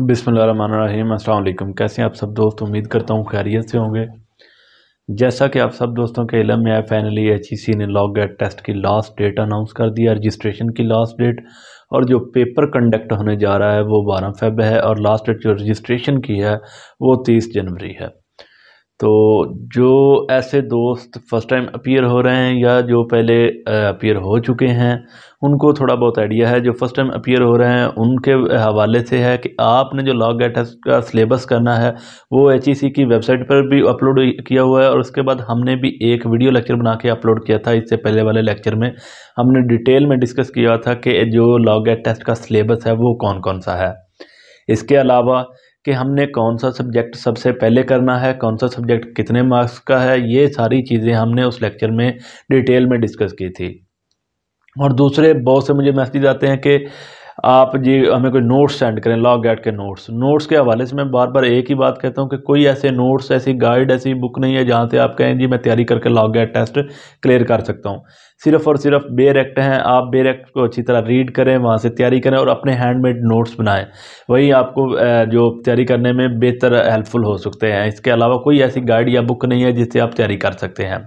बिसमीम अल्लाम कैसे हैं आप सब दोस्त उम्मीद करता हूँ खैरियत से होंगे जैसा कि आप सब दोस्तों के इलम में आए फाइनली एच ई सी ने लॉग गेट टेस्ट की लास्ट डेट अनाउंस कर दिया रजिस्ट्रेशन की लास्ट डेट और जो पेपर कंडक्ट होने जा रहा है वो बारह फेब है और लास्ट डेट जो रजिस्ट्रेशन की है वो तीस जनवरी है तो जो ऐसे दोस्त फ़र्स्ट टाइम अपीयर हो रहे हैं या जो पहले अपीयर हो चुके हैं उनको थोड़ा बहुत आइडिया है जो फ़र्स्ट टाइम अपीयर हो रहे हैं उनके हवाले से है कि आपने जो लॉग गेट का सिलेबस करना है वो एच ई सी की वेबसाइट पर भी अपलोड किया हुआ है और उसके बाद हमने भी एक वीडियो लेक्चर बना के अपलोड किया था इससे पहले वाले लेक्चर में हमने डिटेल में डिस्कस किया था कि जो लॉग गेट टेस्ट का सिलेबस है वो कौन कौन सा है इसके अलावा कि हमने कौन सा सब्जेक्ट सबसे पहले करना है कौन सा सब्जेक्ट कितने मार्क्स का है ये सारी चीज़ें हमने उस लेक्चर में डिटेल में डिस्कस की थी और दूसरे बहुत से मुझे मैसेज आते हैं कि आप जी हमें कोई नोट्स सेंड करें लॉग गेट के नोट्स नोट्स के हवाले से मैं बार बार एक ही बात कहता हूँ कि कोई ऐसे नोट्स ऐसी गाइड ऐसी बुक नहीं है जहाँ से आप कहें जी मैं तैयारी करके लॉग गेट टेस्ट क्लियर कर सकता हूँ सिर्फ और सिर्फ बेर एक्ट हैं आप बेर एक्ट को अच्छी तरह रीड करें वहाँ से तैयारी करें और अपने हैंडमेड नोट्स बनाएं वही आपको जो तैयारी करने में बेहतर हेल्पफुल हो सकते हैं इसके अलावा कोई ऐसी गाइड या बुक नहीं है जिससे आप तैयारी कर सकते हैं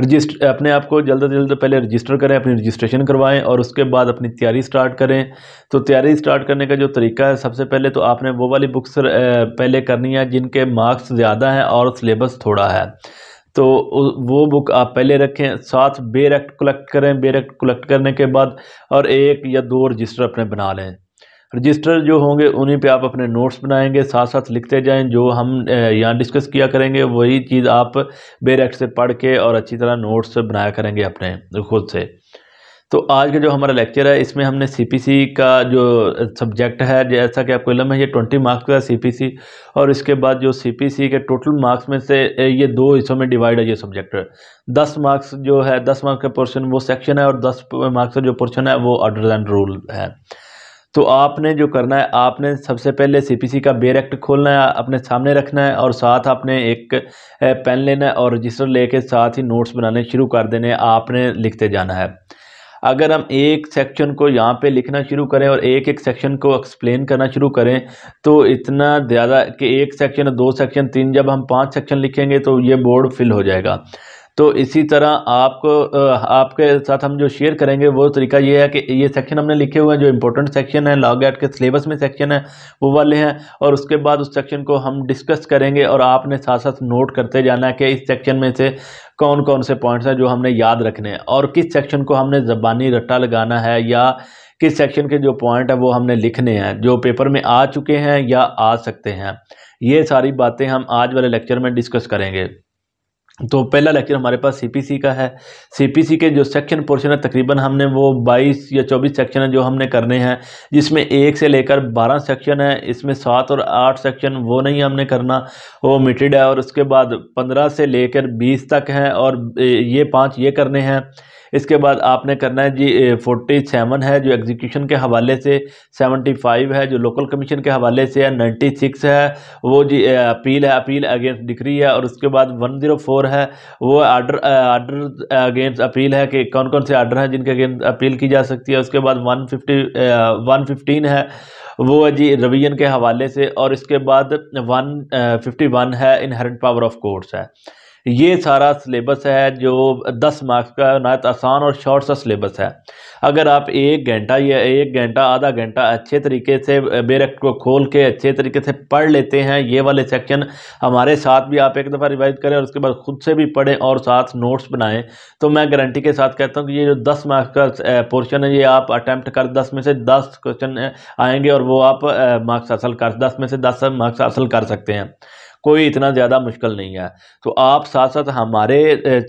रजिस्ट अपने आप को जल्द से जल्द पहले रजिस्टर करें अपनी रजिस्ट्रेशन करवाएं और उसके बाद अपनी तैयारी स्टार्ट करें तो तैयारी स्टार्ट करने का जो तरीका है सबसे पहले तो आपने वो वाली बुक्स पहले करनी है जिनके मार्क्स ज़्यादा हैं और सिलेबस थोड़ा है तो वो बुक आप पहले रखें साथ बेरेक्ट कलेक्ट करें बेरेक्ट कलेक्ट करने के बाद और एक या दो रजिस्टर अपने बना लें रजिस्टर जो होंगे उन्हीं पे आप अपने नोट्स बनाएंगे साथ साथ लिखते जाएं जो हम यहाँ डिस्कस किया करेंगे वही चीज़ आप बेरेक्ट से पढ़ के और अच्छी तरह नोट्स बनाया करेंगे अपने खुद से तो आज का जो हमारा लेक्चर है इसमें हमने सी का जो सब्जेक्ट है जैसा कि आपको इलम है ये ट्वेंटी मार्क्स का सी और इसके बाद जो सी के टोटल मार्क्स में से ये दो हिस्सों में डिवाइड है ये सब्जेक्ट दस मार्क्स जो है दस मार्क्स का पोर्शन वो सेक्शन है और दस मार्क्स का जो पोर्शन है वो ऑर्डर एंड रूल है तो आपने जो करना है आपने सबसे पहले सीपीसी का बेर एक्ट खोलना है अपने सामने रखना है और साथ आपने एक पेन लेना है और रजिस्टर लेके साथ ही नोट्स बनाने शुरू कर देने आपने लिखते जाना है अगर हम एक सेक्शन को यहाँ पे लिखना शुरू करें और एक एक सेक्शन को एक्सप्लेन करना शुरू करें तो इतना ज़्यादा कि एक सेक्शन दो सेक्शन तीन जब हम पाँच सेक्शन लिखेंगे तो ये बोर्ड फिल हो जाएगा तो इसी तरह आपको आपके साथ हम जो शेयर करेंगे वो तरीका ये है कि ये सेक्शन हमने लिखे हुए हैं जो इंपॉर्टेंट सेक्शन है लॉग एट के सिलेबस में सेक्शन है वो वाले हैं और उसके बाद उस सेक्शन को हम डिस्कस करेंगे और आपने साथ साथ नोट करते जाना है कि इस सेक्शन में से कौन कौन से पॉइंट्स हैं जो हमने याद रखने हैं और किस सेक्शन को हमने ज़बानी रट्टा लगाना है या किस सेक्शन के जो पॉइंट है वो हमने लिखने हैं जो पेपर में आ चुके हैं या आ सकते हैं ये सारी बातें हम आज वाले लेक्चर में डिस्कस करेंगे तो पहला लेक्चर हमारे पास सीपीसी का है सीपीसी के जो सेक्शन पोर्शन है तकरीबन हमने वो 22 या 24 सेक्शन है जो हमने करने हैं जिसमें एक से लेकर 12 सेक्शन है इसमें सात और आठ सेक्शन वो नहीं हमने करना वो मिटेड है और उसके बाद 15 से लेकर 20 तक हैं और ये पांच ये करने हैं इसके बाद आपने करना है जी फोर्टी सेवन है जो एग्जीक्यूशन के हवाले से सेवेंटी फाइव है जो लोकल कमीशन के हवाले से है नाइन्टी सिक्स है वो जी अपील है अपील अगेंस्ट डिक्री है और उसके बाद वन जीरो फोर है वो आर्डर आर्डर अगेंस्ट अपील है कि कौन कौन से आर्डर हैं जिनके अगेंस्ट अपील की जा सकती है उसके बाद वन फिफ्टी वन फिफ्टीन है वो है जी रविजन के हवाले से और इसके बाद वन फिफ्टी वन है इनहेरेंट पावर ऑफ कोर्ट्स है ये सारा सिलेबस है जो दस मार्क्स का नायत आसान और शॉर्ट सा सिलेबस है अगर आप एक घंटा या एक घंटा आधा घंटा अच्छे तरीके से बेरक को खोल के अच्छे तरीके से पढ़ लेते हैं ये वाले सेक्शन हमारे साथ भी आप एक दफ़ा रिवाइज करें और उसके बाद ख़ुद से भी पढ़ें और साथ नोट्स बनाएं तो मैं गारंटी के साथ कहता हूँ कि ये जो दस मार्क्स का पोर्शन है ये आप अटैम्प्ट कर दस में से दस क्वेश्चन आएँगे और वो आप मार्क्स हासिल कर दस में से दस मार्क्स हासिल कर सकते हैं कोई इतना ज़्यादा मुश्किल नहीं है तो आप साथ साथ हमारे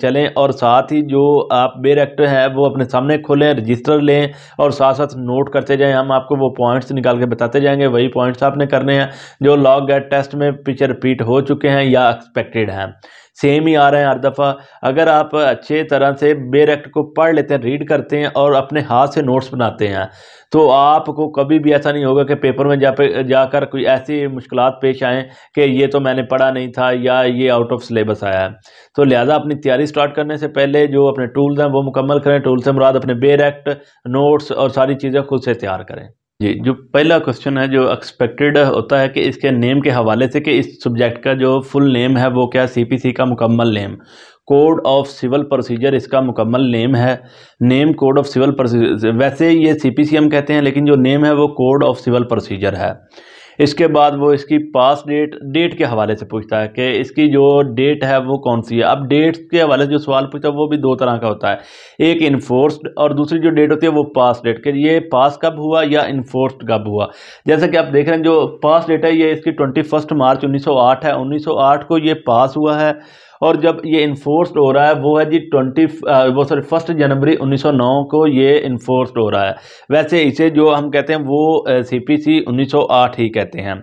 चलें और साथ ही जो आप बेर एक्टर हैं वो अपने सामने खोलें रजिस्टर लें और साथ साथ नोट करते जाएं हम आपको वो पॉइंट्स निकाल के बताते जाएंगे वही पॉइंट्स आपने करने हैं जो लॉग गेट टेस्ट में पीछे रिपीट हो चुके हैं या एक्सपेक्टेड हैं सेम ही आ रहे हैं हर दफ़ा अगर आप अच्छे तरह से बेर एक्ट को पढ़ लेते हैं रीड करते हैं और अपने हाथ से नोट्स बनाते हैं तो आपको कभी भी ऐसा नहीं होगा कि पेपर में जा पे जाकर कोई ऐसी मुश्किल पेश आएँ कि ये तो मैंने पढ़ा नहीं था या ये आउट ऑफ सिलेबस आया है तो लिहाजा अपनी तैयारी स्टार्ट करने से पहले जो अपने टूल्स हैं वो मुकम्मल करें टूल्स से मुराद अपने बेर एक्ट नोट्स और सारी चीज़ें खुद से तैयार करें जी जो पहला क्वेश्चन है जो एक्सपेक्टेड होता है कि इसके नेम के हवाले से कि इस सब्जेक्ट का जो फुल नेम है वो क्या सीपीसी का मुकम्मल name code of civil procedure इसका मुकम्मल नेम है name code of civil procedure वैसे ये सी पी सी हम कहते हैं लेकिन जो नेम है वो कोड ऑफ सिविल प्रोसीजर है इसके बाद वो इसकी पास डेट डेट के हवाले से पूछता है कि इसकी जो डेट है वो कौन सी है अब डेट्स के हवाले से जो सवाल पूछता है वो भी दो तरह का होता है एक इन्फोर्स्ड और दूसरी जो डेट होती है वो पास डेट के ये पास कब हुआ या इन्फोर्स्ड कब हुआ जैसा कि आप देख रहे हैं जो पास डेट है ये इसकी ट्वेंटी मार्च उन्नीस है उन्नीस को ये पास हुआ है और जब ये इन्फोर्स हो रहा है वो है जी ट्वेंटी वो सॉरी फर्स्ट जनवरी 1909 को ये इन्फोर्सड हो रहा है वैसे इसे जो हम कहते हैं वो सी पी सी उन्नीस ही कहते हैं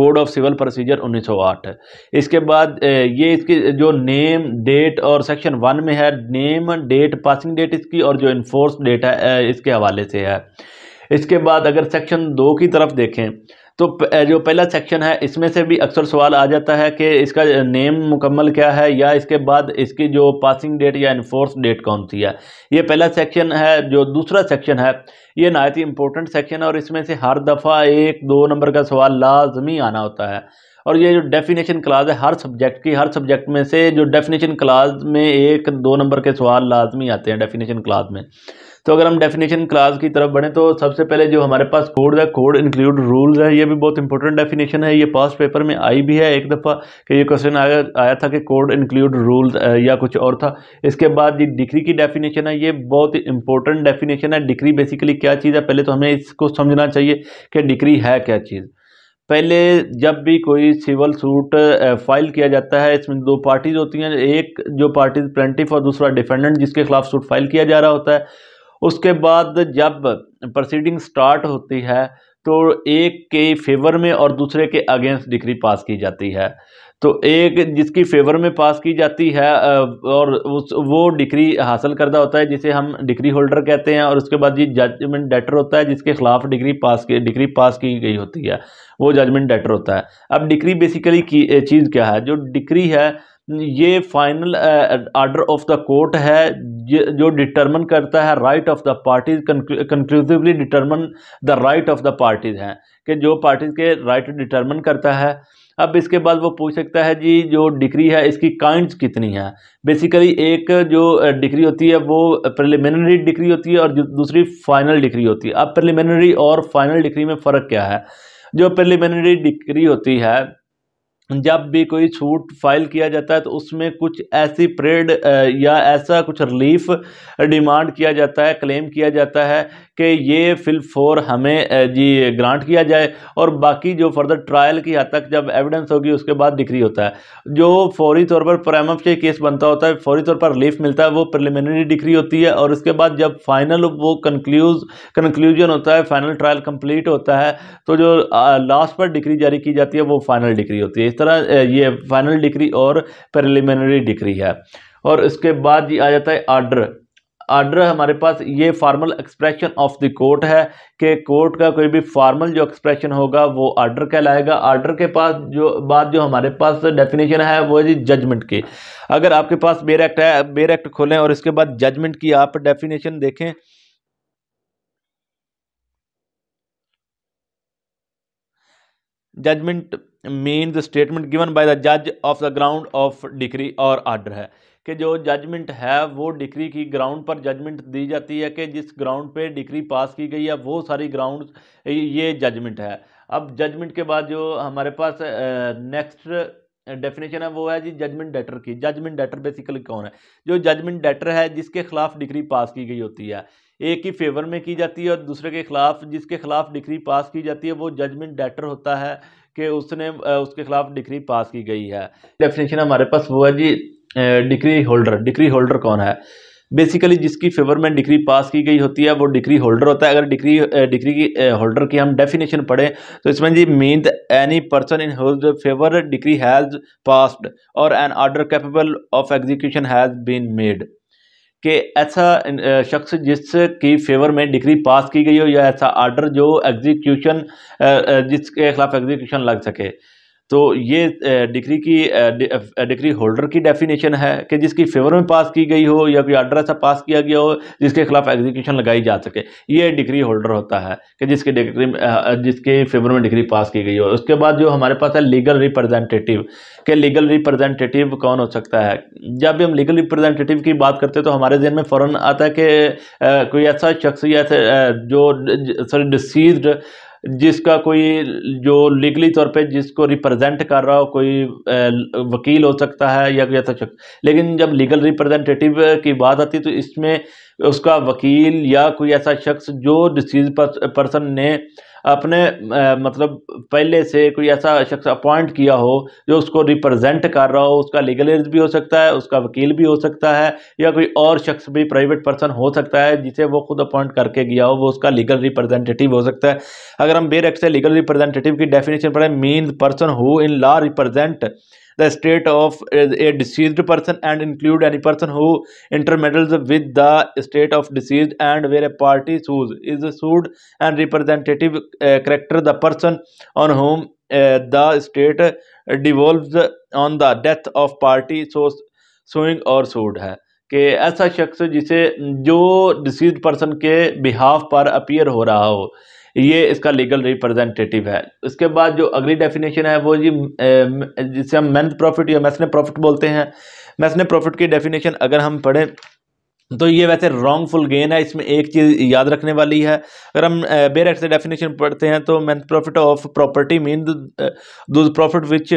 कोड ऑफ सिविल प्रोसीजर 1908 इसके बाद ये इसकी जो नेम डेट और सेक्शन वन में है नेम डेट पासिंग डेट इसकी और जो इन्फोर्स डेट है इसके हवाले से है इसके बाद अगर सेक्शन दो की तरफ देखें तो जो पहला सेक्शन है इसमें से भी अक्सर सवाल आ जाता है कि इसका नेम मुकम्मल क्या है या इसके बाद इसकी जो पासिंग डेट या इन्फोर्स डेट कौन सी है ये पहला सेक्शन है जो दूसरा सेक्शन है ये नायत ही इंपॉर्टेंट सेक्शन है और इसमें से हर दफ़ा एक दो नंबर का सवाल लाजमी आना होता है और ये जो डेफिनेशन क्लास है हर सब्जेक्ट की हर सब्जेक्ट में से जो डेफिनेशन क्लास में एक दो नंबर के सवाल लाजमी आते हैं डेफिनेशन क्लास में तो अगर हम डेफिनेशन क्लास की तरफ बढ़ें तो सबसे पहले जो हमारे पास कोड है कोड इंक्लूड रूल्स है ये भी बहुत इंपॉर्टेंट डेफिनेशन है ये पास पेपर में आई भी है एक दफ़ा कि ये क्वेश्चन आया आया था कि कोड इंक्लूड रूल्स या कुछ और था इसके बाद ये डिग्री की डेफिनेशन है ये बहुत इंपॉर्टेंट डेफिनेशन है डिग्री बेसिकली क्या चीज़ है पहले तो हमें इसको समझना चाहिए कि डिग्री है क्या चीज़ पहले जब भी कोई सिविल सूट फाइल किया जाता है इसमें दो पार्टीज होती हैं एक जो पार्टीज प्लेंटिफ और दूसरा डिफेंडेंट जिसके खिलाफ सूट फाइल किया जा रहा होता है उसके बाद जब प्रोसीडिंग स्टार्ट होती है तो एक के फेवर में और दूसरे के अगेंस्ट डिग्री पास की जाती है तो एक जिसकी फेवर में पास की जाती है और उस वो डिग्री हासिल करता होता है जिसे हम डिग्री होल्डर कहते हैं और उसके बाद ये जजमेंट डेटर होता है जिसके खिलाफ डिग्री पास की डिग्री पास की गई होती है वो जजमेंट डेटर होता है अब डिग्री बेसिकली की चीज़ क्या है जो डिग्री है ये final order of the court है जो डिटरमिन करता है right of the parties conclusively determine the right of the parties हैं कि जो पार्टीज के राइट डिटरमिन करता है अब इसके बाद वो पूछ सकता है जी जो डिग्री है इसकी काइंड कितनी है बेसिकली एक जो डिग्री uh, होती है वो प्रिलिमिनरी डिग्री होती है और दूसरी फाइनल डिग्री होती है अब प्रिलिमिनरी और फाइनल डिग्री में फ़र्क क्या है जो प्रिलिमिनरी डिग्री होती है जब भी कोई छूट फाइल किया जाता है तो उसमें कुछ ऐसी परेड या ऐसा कुछ रिलीफ डिमांड किया जाता है क्लेम किया जाता है कि ये फिल फोर हमें जी ग्रांट किया जाए और बाकी जो फर्दर ट्रायल की हद तक जब एविडेंस होगी उसके बाद डिक्री होता है जो फौरी तौर पर प्राइम ऑफ से केस बनता होता है फौरी तौर पर रिलीफ मिलता है वो प्रिलिमिनरी डिक्री होती है और उसके बाद जब फाइनल वो कंक्लूज कंक्लूजन होता है फाइनल ट्रायल कंप्लीट होता है तो जो लास्ट पर डिक्री जारी की जाती है वो फाइनल डिक्री होती है तरह ये फाइनल डिग्री और प्रिलिमिनरी डिग्री है और इसके बाद ये आ जाता है आर्डर आर्डर हमारे पास ये formal expression of the court है कि कोर्ट का कोई भी फार्मल जो एक्सप्रेशन होगा वो आर्डर कहलाएगा आर्डर के पास जो बाद जो हमारे पास डेफिनेशन है वो है जजमेंट की अगर आपके पास बेर एक्ट है बेर एक्ट खोलें और इसके बाद जजमेंट की आप डेफिनेशन देखें judgment mean the statement given by the जज of the ground of decree और आर्डर है कि जो जजमेंट है वो डिक्री की ग्राउंड पर जजमेंट दी जाती है कि जिस ग्राउंड पे डिक्री पास की गई है वो सारी ग्राउंड ये जजमेंट है अब जजमेंट के बाद जो हमारे पास नेक्स्ट डेफिनेशन है वो है जी जजमेंट डेटर की जजमेंट डेटर बेसिकली कौन है जो जजमेंट डेटर है जिसके खिलाफ डिग्री पास की गई होती है एक ही फेवर में की जाती है और दूसरे के खिलाफ जिसके खिलाफ डिग्री पास की जाती है वो जजमेंट डेटर होता है कि उसने उसके खिलाफ डिक्री पास की गई है डेफिनेशन हमारे पास वो है जी डिक्री होल्डर डिक्री होल्डर कौन है बेसिकली जिसकी फेवर में डिग्री पास की गई होती है वो डिग्री होल्डर होता है अगर डिग्री डिग्री की होल्डर की हम डेफिनेशन पढ़ें तो इसमें जी mean any person in whose favour decree has passed or an order capable of execution has been made कि ऐसा शख्स जिसकी फेवर में डिग्री पास की गई हो या ऐसा आर्डर जो एग्जीक्यूशन जिसके खिलाफ एग्जीक्यूशन लग सके तो ये डिग्री की डिग्री होल्डर की डेफिनेशन है कि जिसकी फेवर में पास की गई हो या कोई आर्डर ऐसा पास किया गया हो जिसके खिलाफ एग्जीक्यूशन लगाई जा सके ये डिग्री होल्डर होता है कि जिसके डिग्री जिसके फेवर में डिग्री पास की गई हो उसके बाद जो हमारे पास है लीगल रिप्रेजेंटेटिव के लीगल रिप्रेजेंटेटिव कौन हो सकता है जब भी हम लीगल रिप्रेजेंटेटिव की बात करते हैं तो हमारे जहन में फ़ौरन आता है कि कोई ऐसा शख्स या जो सॉरी डिसीज्ड जिसका कोई जो लीगली तौर पे जिसको रिप्रेजेंट कर रहा हो कोई वकील हो सकता है या कोई ऐसा शख्स लेकिन जब लीगल रिप्रेजेंटेटिव की बात आती है तो इसमें उसका वकील या कोई ऐसा शख्स जो डिसीज पर्सन ने अपने आ, मतलब पहले से कोई ऐसा शख्स अपॉइंट किया हो जो उसको रिप्रेजेंट कर रहा हो उसका लीगल एज भी हो सकता है उसका वकील भी हो सकता है या कोई और शख्स भी प्राइवेट पर्सन हो सकता है जिसे वो खुद अपॉइंट करके गया हो वो उसका लीगल रिप्रेजेंटेटिव हो सकता है अगर हम बेरक्स लीगल रिप्रेजेंटेटिव की डेफिनेशन पढ़ें mean person who in law represent the state of a deceased person and include any person who intermeddles with the state of deceased and where a party sues is sued and representative uh, character the person on whom uh, the state devolves on the death of party so suing or sued है कि ऐसा शख्स जिसे जो deceased person के behalf पर appear हो रहा हो ये इसका लीगल रिप्रेजेंटेटिव है इसके बाद जो अगली डेफिनेशन है वो जी जिसे हम मैन प्रॉफिट या मैसने प्रॉफिट बोलते हैं मैसने प्रॉफिट की डेफिनेशन अगर हम पढ़ें तो ये वैसे रॉन्गफुल गेन है इसमें एक चीज़ याद रखने वाली है अगर हम बेरेक से डेफिनेशन पढ़ते हैं तो मैं profit of property mean those profit which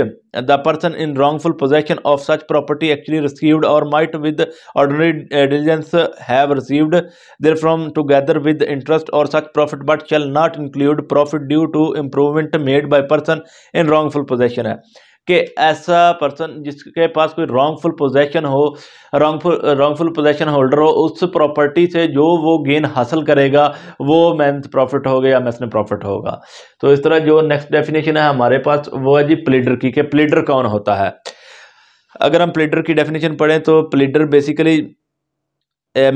the person in wrongful possession of such property actually received or might with ordinary diligence have received therefrom together with interest or such profit but shall not include profit due to improvement made by person in wrongful possession है कि ऐसा person जिसके पास कोई wrongful possession हो wrongful wrongful possession holder हो उस property से जो वो गेन हासिल करेगा वो मैंथ प्रॉफिट होगा या मैसन प्रॉफिट होगा तो इस तरह जो नेक्स्ट डेफिनेशन है हमारे पास वो है जी प्लीडर की कि प्लीडर कौन होता है अगर हम प्लीडर की डेफिनेशन पढ़ें तो pleader basically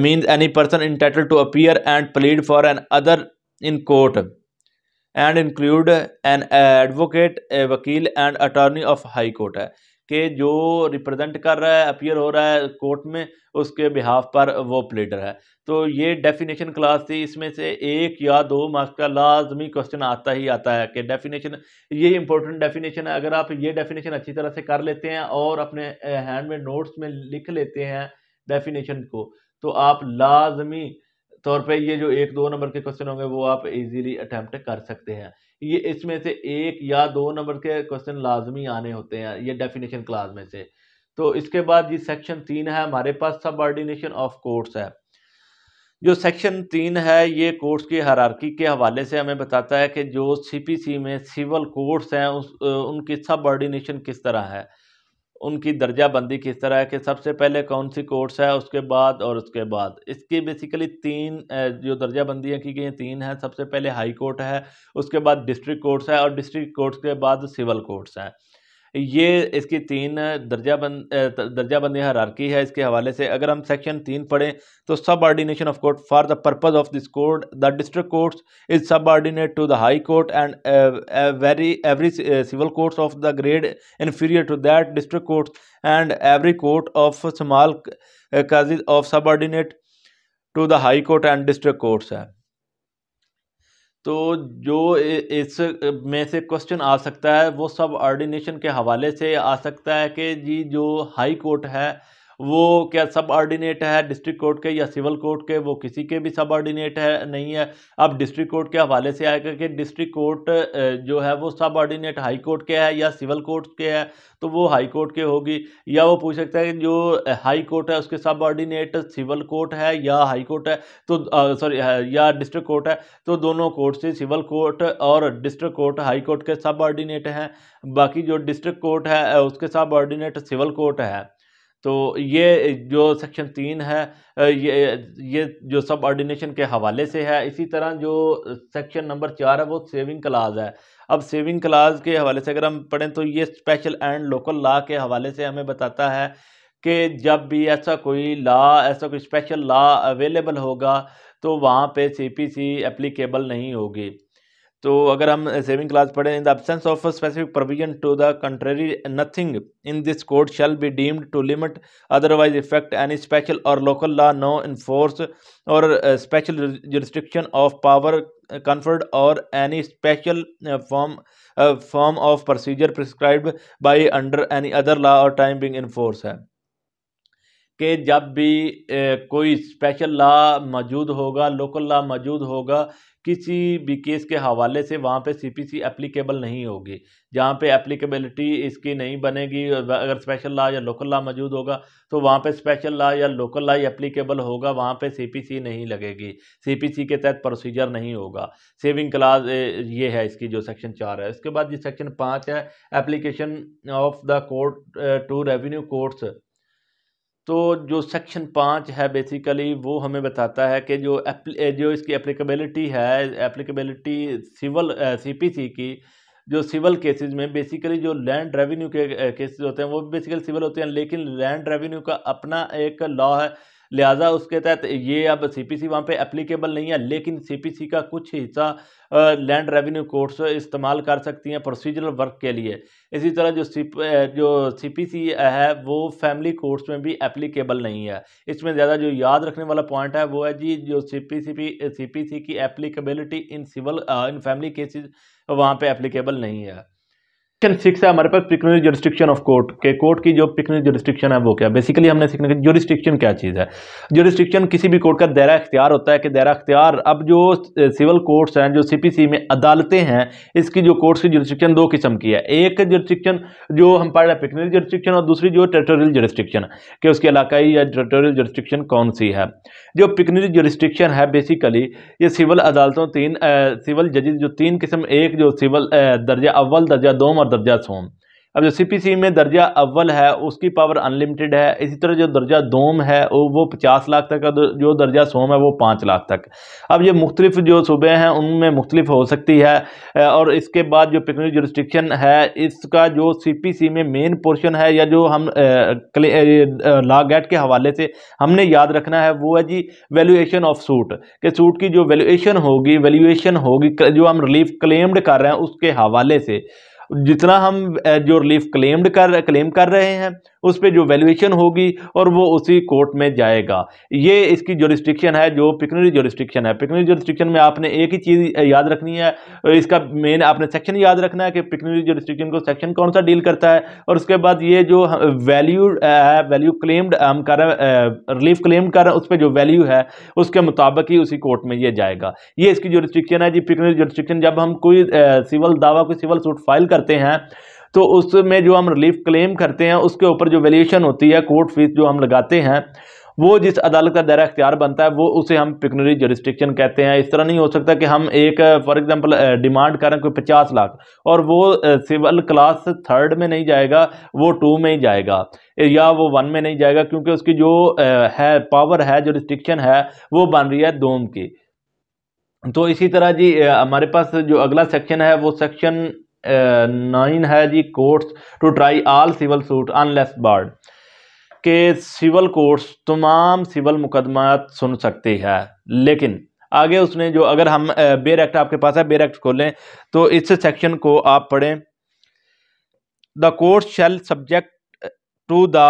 means any person entitled to appear and plead for another in court and include an advocate वकील and attorney of high court है कि जो रिप्रेजेंट कर रहा है अपियर हो रहा है कोर्ट में उसके बिहाफ पर वो प्लेडर है तो ये डेफिनेशन क्लास थी इसमें से एक या दो मार्क्स का लाजमी क्वेश्चन आता ही आता है कि डेफिनेशन ये इंपॉर्टेंट डेफिनेशन है अगर आप ये डेफिनेशन अच्छी तरह से कर लेते हैं और अपने हैंड eh, में नोट्स में लिख लेते हैं डेफिनेशन को तो आप लाजमी तौर पे ये जो एक दो नंबर के क्वेश्चन होंगे वो आप इजीली अटेम्प्ट कर सकते हैं ये इसमें से एक या दो नंबर के क्वेश्चन लाजमी आने होते हैं ये डेफिनेशन क्लास में से तो इसके बाद ये सेक्शन तीन है हमारे पास सब ऑर्डिनेशन ऑफ कोर्ट्स है जो सेक्शन तीन है ये कोर्ट्स की हरारकी के हवाले से हमें बताता है कि जो सी में सिविल कोर्ट्स हैं उस उनकी सब ऑर्डिनेशन किस तरह है उनकी दर्जाबंदी किस तरह है कि सबसे पहले कौन सी कोर्स है उसके बाद और उसके बाद इसकी बेसिकली तीन जो दर्जाबंदियाँ की गई हैं तीन हैं सबसे पहले हाई कोर्ट है उसके बाद डिस्ट्रिक्ट कोर्ट्स है और डिस्ट्रिक्ट कोर्ट्स के बाद सिविल कोर्ट्स हैं ये इसकी तीन दर्जाबंद दर्जाबंद हरारकी है इसके हवाले से अगर हम सेक्शन तीन पढ़ें तो subordination of court for the purpose of this court the district courts is subordinate to the high court and very every civil courts of the grade inferior to that district courts and every court of small causes of subordinate to the high court and district courts है तो जो इस में से question आ सकता है वो सब ऑर्डिनेशन के हवाले से आ सकता है कि जी जो हाई कोर्ट है वो क्या सब ऑर्डिनेट है डिस्ट्रिक्ट कोर्ट के या सिविल कोर्ट के वो किसी के भी सब ऑर्डिनेट है नहीं है अब डिस्ट्रिक्ट कोर्ट के हवाले से आएगा कि डिस्ट्रिक्ट कोर्ट जो है वो सब ऑर्डिनेट हाई कोर्ट के है या सिविल कोर्ट के है तो वो हाई कोर्ट के होगी या वो पूछ सकता है कि जो हाई कोर्ट है उसके सब ऑर्डिनेट सिविल कोर्ट है या हाई कोर्ट है तो सॉरी या डिस्ट्रिक्ट कोर्ट है तो दोनों कोर्ट से सिविल कोर्ट और डिस्ट्रिक्ट कोर्ट हाई कोर्ट के सब ऑर्डिनेट हैं बाकी जो डिस्ट्रिक्ट कोर्ट है उसके सब ऑर्डिनेट सिविल कोर्ट है तो ये जो सेक्शन तीन है ये ये जो सब ऑर्डिनेशन के हवाले से है इसी तरह जो सेक्शन नंबर चार है वो सेविंग क्लाज है अब सेविंग क्लाज के हवाले से अगर हम पढ़ें तो ये स्पेशल एंड लोकल लॉ के हवाले से हमें बताता है कि जब भी ऐसा कोई लॉ ऐसा कोई स्पेशल लॉ अवेलेबल होगा तो वहाँ पे सी एप्लीकेबल नहीं होगी तो अगर हम सेविंग क्लास पढ़ें in the absence of specific provision to the contrary nothing in this code shall be deemed to limit otherwise effect any special or local law now in force or special restriction of power conferred or any special form form of procedure prescribe by under any other law or time being in force है कि जब भी कोई special law मौजूद होगा local law मौजूद होगा किसी भी केस के हवाले से वहाँ पे सीपीसी एप्लीकेबल नहीं होगी जहाँ पे एप्लीकेबिलिटी इसकी नहीं बनेगी अगर स्पेशल लॉ या लोकल लॉ मौजूद होगा तो वहाँ पे स्पेशल लॉ या लोकल लॉ एप्लीकेबल होगा वहाँ पे सीपीसी नहीं लगेगी सीपीसी के तहत प्रोसीजर नहीं होगा सेविंग क्लास ये है इसकी जो सेक्शन चार है उसके बाद ये सेक्शन पाँच है application of the court to revenue courts तो जो सेक्शन पाँच है बेसिकली वो हमें बताता है कि जो जो इसकी एप्लीकेबिलिटी है एप्लीकेबिलिटी सिविल सीपीसी की जो सिविल केसेस में बेसिकली जो लैंड रेवेन्यू के केसेस होते हैं वो बेसिकली सिविल होते हैं लेकिन लैंड रेवेन्यू का अपना एक लॉ है लिहाजा उसके तहत ये अब सीपीसी वहाँ पे एप्लीकेबल नहीं है लेकिन सीपीसी का कुछ हिस्सा लैंड रेवेन्यू कोर्ट्स इस्तेमाल कर सकती हैं प्रोसीजरल वर्क के लिए इसी तरह जो सी जो सीपीसी है वो फैमिली कोर्ट्स में भी एप्लीकेबल नहीं है इसमें ज़्यादा जो याद रखने वाला पॉइंट है वो है जी जो सी पी सी की applicability in civil in family cases वहाँ पर एप्लीकेबल नहीं है क्वेश्चन सिक्स है हमारे पास पिकनरी जोरिस्ट्रिक्शन ऑफ कोर्ट के कोर्ट की जो पिकनरी जोरिस्ट्रिक्शन है वो क्या बेसिकली हमने सीखने की जोरिस्ट्रिक्शन क्या चीज़ है जोरिस्ट्रिक्शन किसी भी कोर्ट का दायरा अख्तियार होता है कि दायरा अख्तियार अब जो सिविल कोर्ट्स हैं जो सीपीसी में अदालतें हैं इसकी जो कोर्ट्स की जोरिस्ट्रिक्शन दो किस्म की है एक जोरिस्ट्रिक्शन जो हम पढ़ रहे हैं पिकनरी जोरिस्ट्रिक्शन और दूसरी जो टेरिटोरियल जोरिस्ट्रिक्शन कि उसकी इलाकाई या टेरिटोरियल जोरिस्ट्रिक्शन कौन सी है जो पिकनरी जोरिस्ट्रिक्शन है बेसिकली ये सिविल अदालतों तीन सिविल जजेज जो तीन किस्म एक जो सिविल दर्जा अव्वल दर्जा दो दर्जा सोम अब जो सीपीसी में दर्जा अव्वल है उसकी पावर अनलिमिटेड है इसी तरह जो दर्जा दोम है वो पचास लाख तक जो दर्जा सोम है वो पाँच लाख तक अब ये मुख्तलिफ जो सूबे हैं उनमें मुख्तलिफ हो सकती है और इसके बाद जो पिकनिक रिस्ट्रिक्शन है इसका जो सीपीसी में मेन पोर्शन है या जो हम ला गैट के हवाले से हमने याद रखना है वो है जी वैल्यूएशन ऑफ सूट के सूट की जो वैल्यूएशन होगी वैल्यूएशन होगी जो हम रिलीफ क्लेम्ड कर रहे हैं उसके हवाले से जितना हम जो रिलीफ क्लेम्ड कर क्लेम कर रहे हैं उस पर जो वैल्यूएशन होगी और वो उसी कोर्ट में जाएगा ये इसकी जोरिस्ट्रिक्शन है जो पिकनरी जोरिस्ट्रिक्शन है पिकनरी जोरिस्ट्रिक्शन में आपने एक ही चीज़ याद रखनी है इसका मेन आपने सेक्शन याद रखना है कि पिकनरी जोरिस्ट्रिक्शन को सेक्शन कौन सा डील करता है और उसके बाद ये जो वैल्यू है वैल्यू क्लेम्ड हम कर रिलीफ क्लेम कर रहे हैं उस पर जो वैल्यू है उसके मुताबिक ही उसी कोर्ट में ये जाएगा ये इसकी जोरिस्ट्रिक्शन है जी पिकनरी जोरिस्ट्रिक्शन जब हम कोई सिविल दावा कोई सिविल सूट फाइल करते हैं तो उसमें जो हम रिलीफ क्लेम करते हैं उसके ऊपर जो वैल्यूशन होती है कोर्ट फीस जो हम लगाते हैं वो जिस अदालत का दायरा अख्तियार बनता है वो उसे हम पिकनरी जरिस्ट्रिक्शन कहते हैं इस तरह नहीं हो सकता कि हम एक फॉर एग्जांपल डिमांड करें कोई पचास लाख और वो सिविल क्लास थर्ड में नहीं जाएगा वो टू में ही जाएगा या वो वन में नहीं जाएगा क्योंकि उसकी जो है पावर है जो रिस्ट्रिक्शन है वो बन रही है दोम की तो इसी तरह जी हमारे पास जो अगला सेक्शन है वो सेक्शन नाइन है जी courts to try all civil suit unless barred के सिविल कोर्ट्स तमाम सिविल मुकदमा सुन सकते हैं लेकिन आगे उसने जो अगर हम बेर एक्ट आपके पास है बेर एक्ट खोलें तो इस सेक्शन को आप पढ़ें the court shall subject to the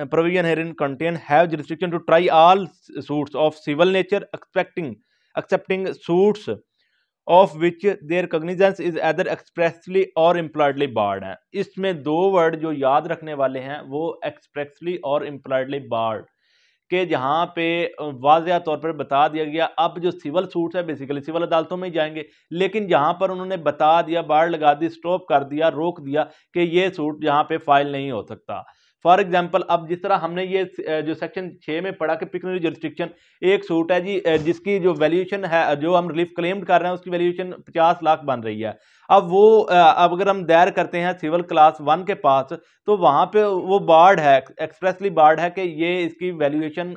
provision provision in contain have restriction to try all suits of civil nature expecting excepting suits of which their cognizance is either expressly or impliedly board है इसमें दो word जो याद रखने वाले हैं वो expressly or impliedly board के जहाँ पे वाजह तौर पर बता दिया गया अब जो सिविल सूट्स है बेसिकली सिविल अदालतों में ही जाएंगे लेकिन जहाँ पर उन्होंने बता दिया बाढ़ लगा दी स्टॉप कर दिया रोक दिया कि ये सूट यहाँ पे फाइल नहीं हो सकता फॉर एग्जाम्पल अब जिस तरह हमने ये जो सेक्शन छः में पढ़ा कि पिकनरी जोरिस्ट्रिक्शन एक सूट है जी जिसकी जो वैल्यूशन है जो हम रिलीफ क्लेम्ड कर रहे हैं उसकी वैल्यूशन पचास लाख बन रही है अब वो अब अगर हम दायर करते हैं सिविल क्लास वन के पास तो वहाँ पे वो बार्ड है एक्सप्रेसली बार्ड है कि ये इसकी वैल्यूएशन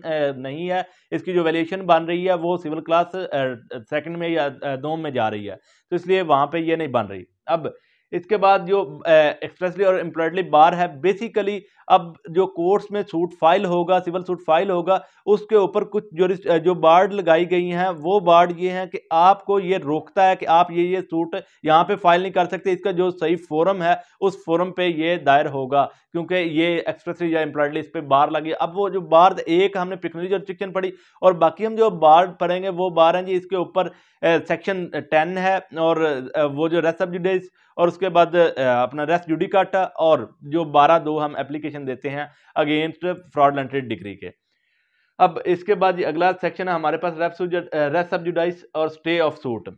नहीं है इसकी जो वैल्यूएशन बन रही है वो सिविल क्लास सेकंड में या दो में जा रही है तो इसलिए वहाँ पे ये नहीं बन रही अब इसके बाद जो एक्सप्रेसली और एम्प्लॉयडली बार है बेसिकली अब जो कोर्ट्स में सूट फाइल होगा सिविल सूट फाइल होगा उसके ऊपर कुछ जो जो बार्ड लगाई गई हैं वो बार्ड ये हैं कि आपको ये रोकता है कि आप ये ये सूट यहाँ पे फाइल नहीं कर सकते इसका जो सही फोरम है उस फोरम पे ये दायर होगा क्योंकि ये एक्सप्रेसली या एम्प्लॉयडली इस पर बार लगी अब वो जो बार एक हमने और जोरिस्टिक्शन पढ़ी और बाकी हम जो बार्ड पढ़ेंगे वो बार हैं जी इसके ऊपर सेक्शन टेन है और वो जो रेस्ट और उसके बाद अपना रेस्ट कट और जो बारह दो हम एप्लीकेशन देते हैं अगेंस्ट फ्रॉड लेंटेड डिग्री के अब इसके बाद अगला सेक्शन है हमारे पास रेप सब्जुडाइज और स्टे ऑफ सूट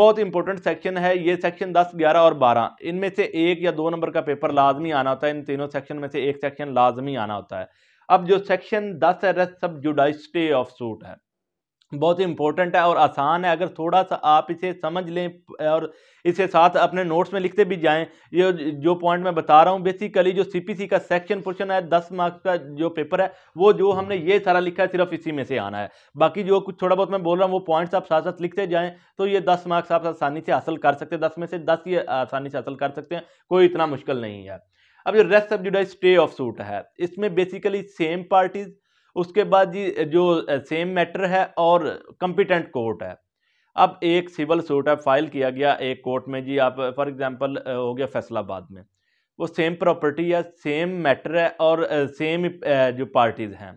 बहुत इंपॉर्टेंट सेक्शन है ये सेक्शन 10, 11 और 12 इनमें से एक या दो नंबर का पेपर लाजमी आना होता है इन तीनों सेक्शन में से एक सेक्शन लाजमी आना होता है अब जो सेक्शन 10 है रेस्ट सब जुडाइज स्टे ऑफ सूट है बहुत ही इंपॉर्टेंट है और आसान है अगर थोड़ा सा आप इसे समझ लें और इसके साथ अपने नोट्स में लिखते भी जाएं ये जो पॉइंट मैं बता रहा हूँ बेसिकली जो सीपीसी का सेक्शन पोर्शन है दस मार्क्स का जो पेपर है वो जो हमने हम्म। ये सारा लिखा है सिर्फ इसी में से आना है बाकी जो कुछ थोड़ा बहुत मैं बोल रहा हूँ वो पॉइंट्स आप साथ साथ लिखते जाएँ तो ये दस मार्क्स आप आसानी से हासिल कर सकते हैं दस में से दस ये आसानी से हासिल कर सकते हैं कोई इतना मुश्किल नहीं है अब जो रेस्ट सब्जुडाइज जुड़ा स्टे ऑफ सूट है इसमें बेसिकली सेम पार्टीज़ उसके बाद जी जो सेम मैटर है और कंपिटेंट कोर्ट है अब एक सिविल सूट है फाइल किया गया एक कोर्ट में जी आप फॉर एग्जांपल हो गया फैसलाबाद में वो सेम प्रॉपर्टी है सेम मैटर है और सेम जो पार्टीज़ हैं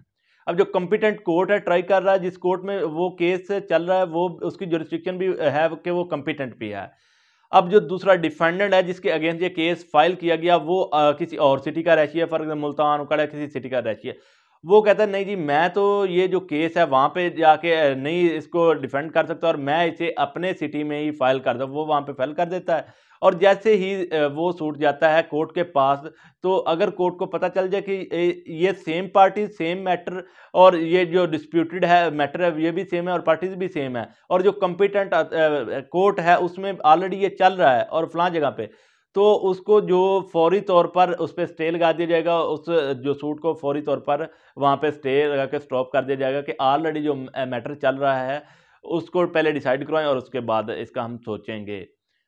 अब जो कंपिटेंट कोर्ट है ट्राई कर रहा है जिस कोर्ट में वो केस चल रहा है वो उसकी जो भी है कि वो कंपिटेंट भी है अब जो दूसरा डिफेंडेंट है जिसके अगेंस्ट ये केस फाइल किया गया वो आ, किसी और सिटी का रहिए फॉर एग्जाम्पल मुल्तान उकड़ा किसी सिटी का रहिए वो कहता है नहीं जी मैं तो ये जो केस है वहाँ पे जाके नहीं इसको डिफेंड कर सकता और मैं इसे अपने सिटी में ही फाइल कर दूँ वो वहाँ पे फाइल कर देता है और जैसे ही वो सूट जाता है कोर्ट के पास तो अगर कोर्ट को पता चल जाए कि ये सेम पार्टी सेम मैटर और ये जो डिस्प्यूटेड है मैटर है ये भी सेम है और पार्टीज भी सेम है और जो कम्पिटेंट कोर्ट है उसमें ऑलरेडी ये चल रहा है और फलां जगह पे तो उसको जो फौरी तौर पर उस पर स्टे लगा दिया जाएगा उस जो सूट को फौरी तौर पर वहाँ पे स्टे लगा के स्टॉप कर दिया जाएगा कि ऑलरेडी जो मैटर चल रहा है उसको पहले डिसाइड करवाएं और उसके बाद इसका हम सोचेंगे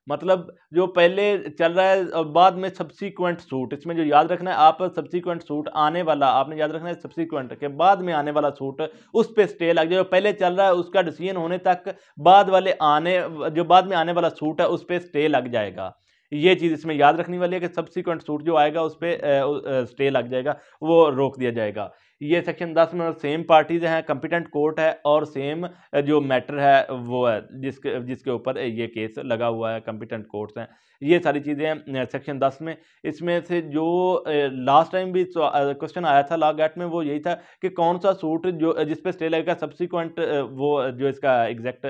मतलब जो पहले चल रहा है और बाद में सब्सिक्वेंट सूट इसमें जो याद रखना है आप सब्सिक्वेंट सूट आने वाला आपने याद रखना है सब्सिक्वेंट के बाद में आने वाला सूट उस पर स्टे लग जाए जो पहले चल रहा है उसका डिसीजन होने तक बाद वाले आने जो बाद में आने वाला सूट है उस पर स्टे लग जाएगा ये चीज़ इसमें याद रखने वाली है कि सब्सिक्वेंट सूट जो आएगा उस पर स्टे लग जाएगा वो रोक दिया जाएगा ये सेक्शन दस में सेम पार्टीज हैं कंपिटेंट कोर्ट है और सेम जो मैटर है वो है जिसके जिसके ऊपर ये केस लगा हुआ है कंपिटेंट कोर्ट्स हैं ये सारी चीज़ें सेक्शन दस में इसमें से जो लास्ट टाइम भी क्वेश्चन आया था लॉ गैट में वो यही था कि कौन सा सूट जो जिस पे स्टे लगेगा सब्सिक्वेंट वो जो इसका एग्जैक्ट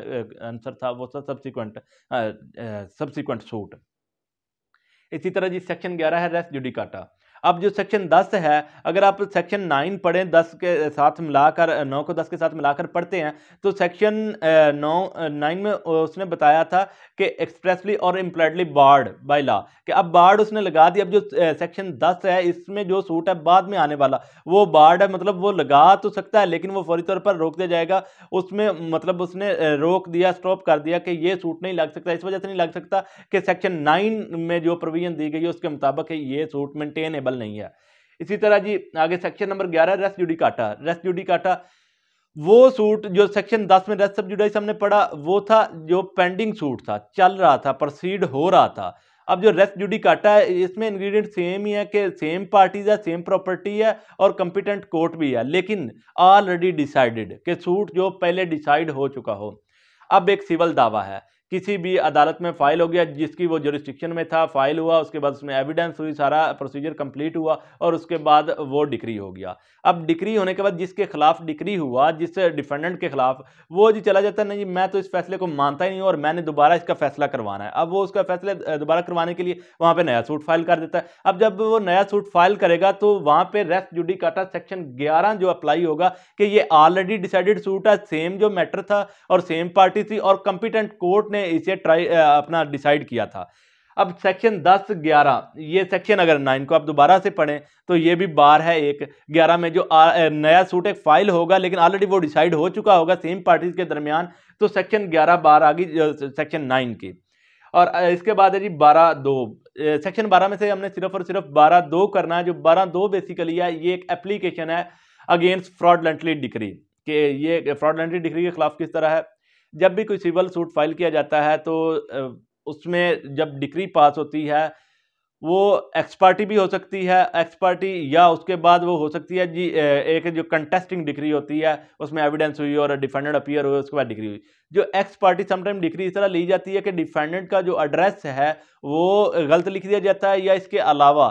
आंसर था वो था सब्सिक्वेंट सब्सिक्वेंट सूट इसी तरह जी सेक्शन ग्यारह है रेस जुडिकाटा अब जो सेक्शन दस है अगर आप सेक्शन नाइन पढ़ें दस के साथ मिलाकर नौ को दस के साथ मिलाकर पढ़ते हैं तो सेक्शन नौ नाइन में उसने बताया था कि expressly or impliedly board by law कि अब बार्ड उसने लगा दी अब जो सेक्शन दस है इसमें जो सूट है बाद में आने वाला वो बार्ड है मतलब वो लगा तो सकता है लेकिन वो फौरी तौर पर रोक दिया जाएगा उसमें मतलब उसने रोक दिया स्टॉप कर दिया कि ये सूट नहीं लग सकता इस वजह से नहीं लग सकता कि सेक्शन नाइन में जो प्रोविजन दी गई है उसके मुताबिक ये सूट मेंटेनेबल पॉसिबल नहीं है इसी तरह जी आगे सेक्शन नंबर ग्यारह रेस जुडिकाटा रेस जुडिकाटा वो सूट जो सेक्शन दस में रेस सब जुडाइस हमने पढ़ा वो था जो पेंडिंग सूट था चल रहा था प्रोसीड हो रहा था अब जो रेस्ट जुडी काटा है इसमें इंग्रेडिएंट सेम ही है कि सेम पार्टीज है सेम प्रॉपर्टी है और कंपिटेंट कोर्ट भी है लेकिन ऑलरेडी डिसाइडेड कि सूट जो पहले डिसाइड हो चुका हो अब एक सिविल दावा है किसी भी अदालत में फाइल हो गया जिसकी वो जोरिस्टिक्शन में था फाइल हुआ उसके बाद उसमें एविडेंस हुई सारा प्रोसीजर कंप्लीट हुआ और उसके बाद वो डिक्री हो गया अब डिक्री होने के बाद जिसके खिलाफ डिक्री हुआ जिस डिफेंडेंट के खिलाफ वो जी चला जाता नहीं मैं तो इस फैसले को मानता ही नहीं और मैंने दोबारा इसका फैसला करवाना है अब वो उसका फैसले दोबारा करवाने के लिए वहाँ पर नया सूट फाइल कर देता है अब जब वो नया सूट फाइल करेगा तो वहाँ पर रेस्ट जुडी काटा सेक्शन ग्यारह जो अप्लाई होगा कि ये ऑलरेडी डिसाइडेड सूट है सेम जो मैटर था और सेम पार्टी थी और कंपिटेंट कोर्ट ने इसे ट्राई अपना डिसाइड किया था अब सेक्शन 10 11 ये सेक्शन अगर 9 को आप दोबारा से पढ़ें तो ये भी बार है एक 11 में जो आ, नया सूट एक फाइल होगा लेकिन ऑलरेडी वो डिसाइड हो चुका होगा सेम पार्टीज के दरमियान तो सेक्शन 11 बार आ गई सेक्शन 9 की और इसके बाद है जी बारह दो सेक्शन बारह में से हमने सिर्फ और सिर्फ बारह दो करना है जो बारह दो बेसिकली है ये एक एप्लीकेशन है अगेंस्ट फ्रॉडलेंटली डिग्री के ये फ्रॉडलेंटली डिग्री के खिलाफ किस तरह है जब भी कोई सिविल सूट फाइल किया जाता है तो उसमें जब डिग्री पास होती है वो एक्सपार्टी भी हो सकती है एक्सपार्टी या उसके बाद वो हो सकती है जी एक जो कंटेस्टिंग डिग्री होती है उसमें एविडेंस हुई और डिफेंडेंट अपीयर हुए उसके बाद डिग्री हुई जो एक्सपार्टी समटाइम डिग्री इस तरह ली जाती है कि डिफेंडेंट का जो एड्रेस है वो गलत लिख दिया जाता है या इसके अलावा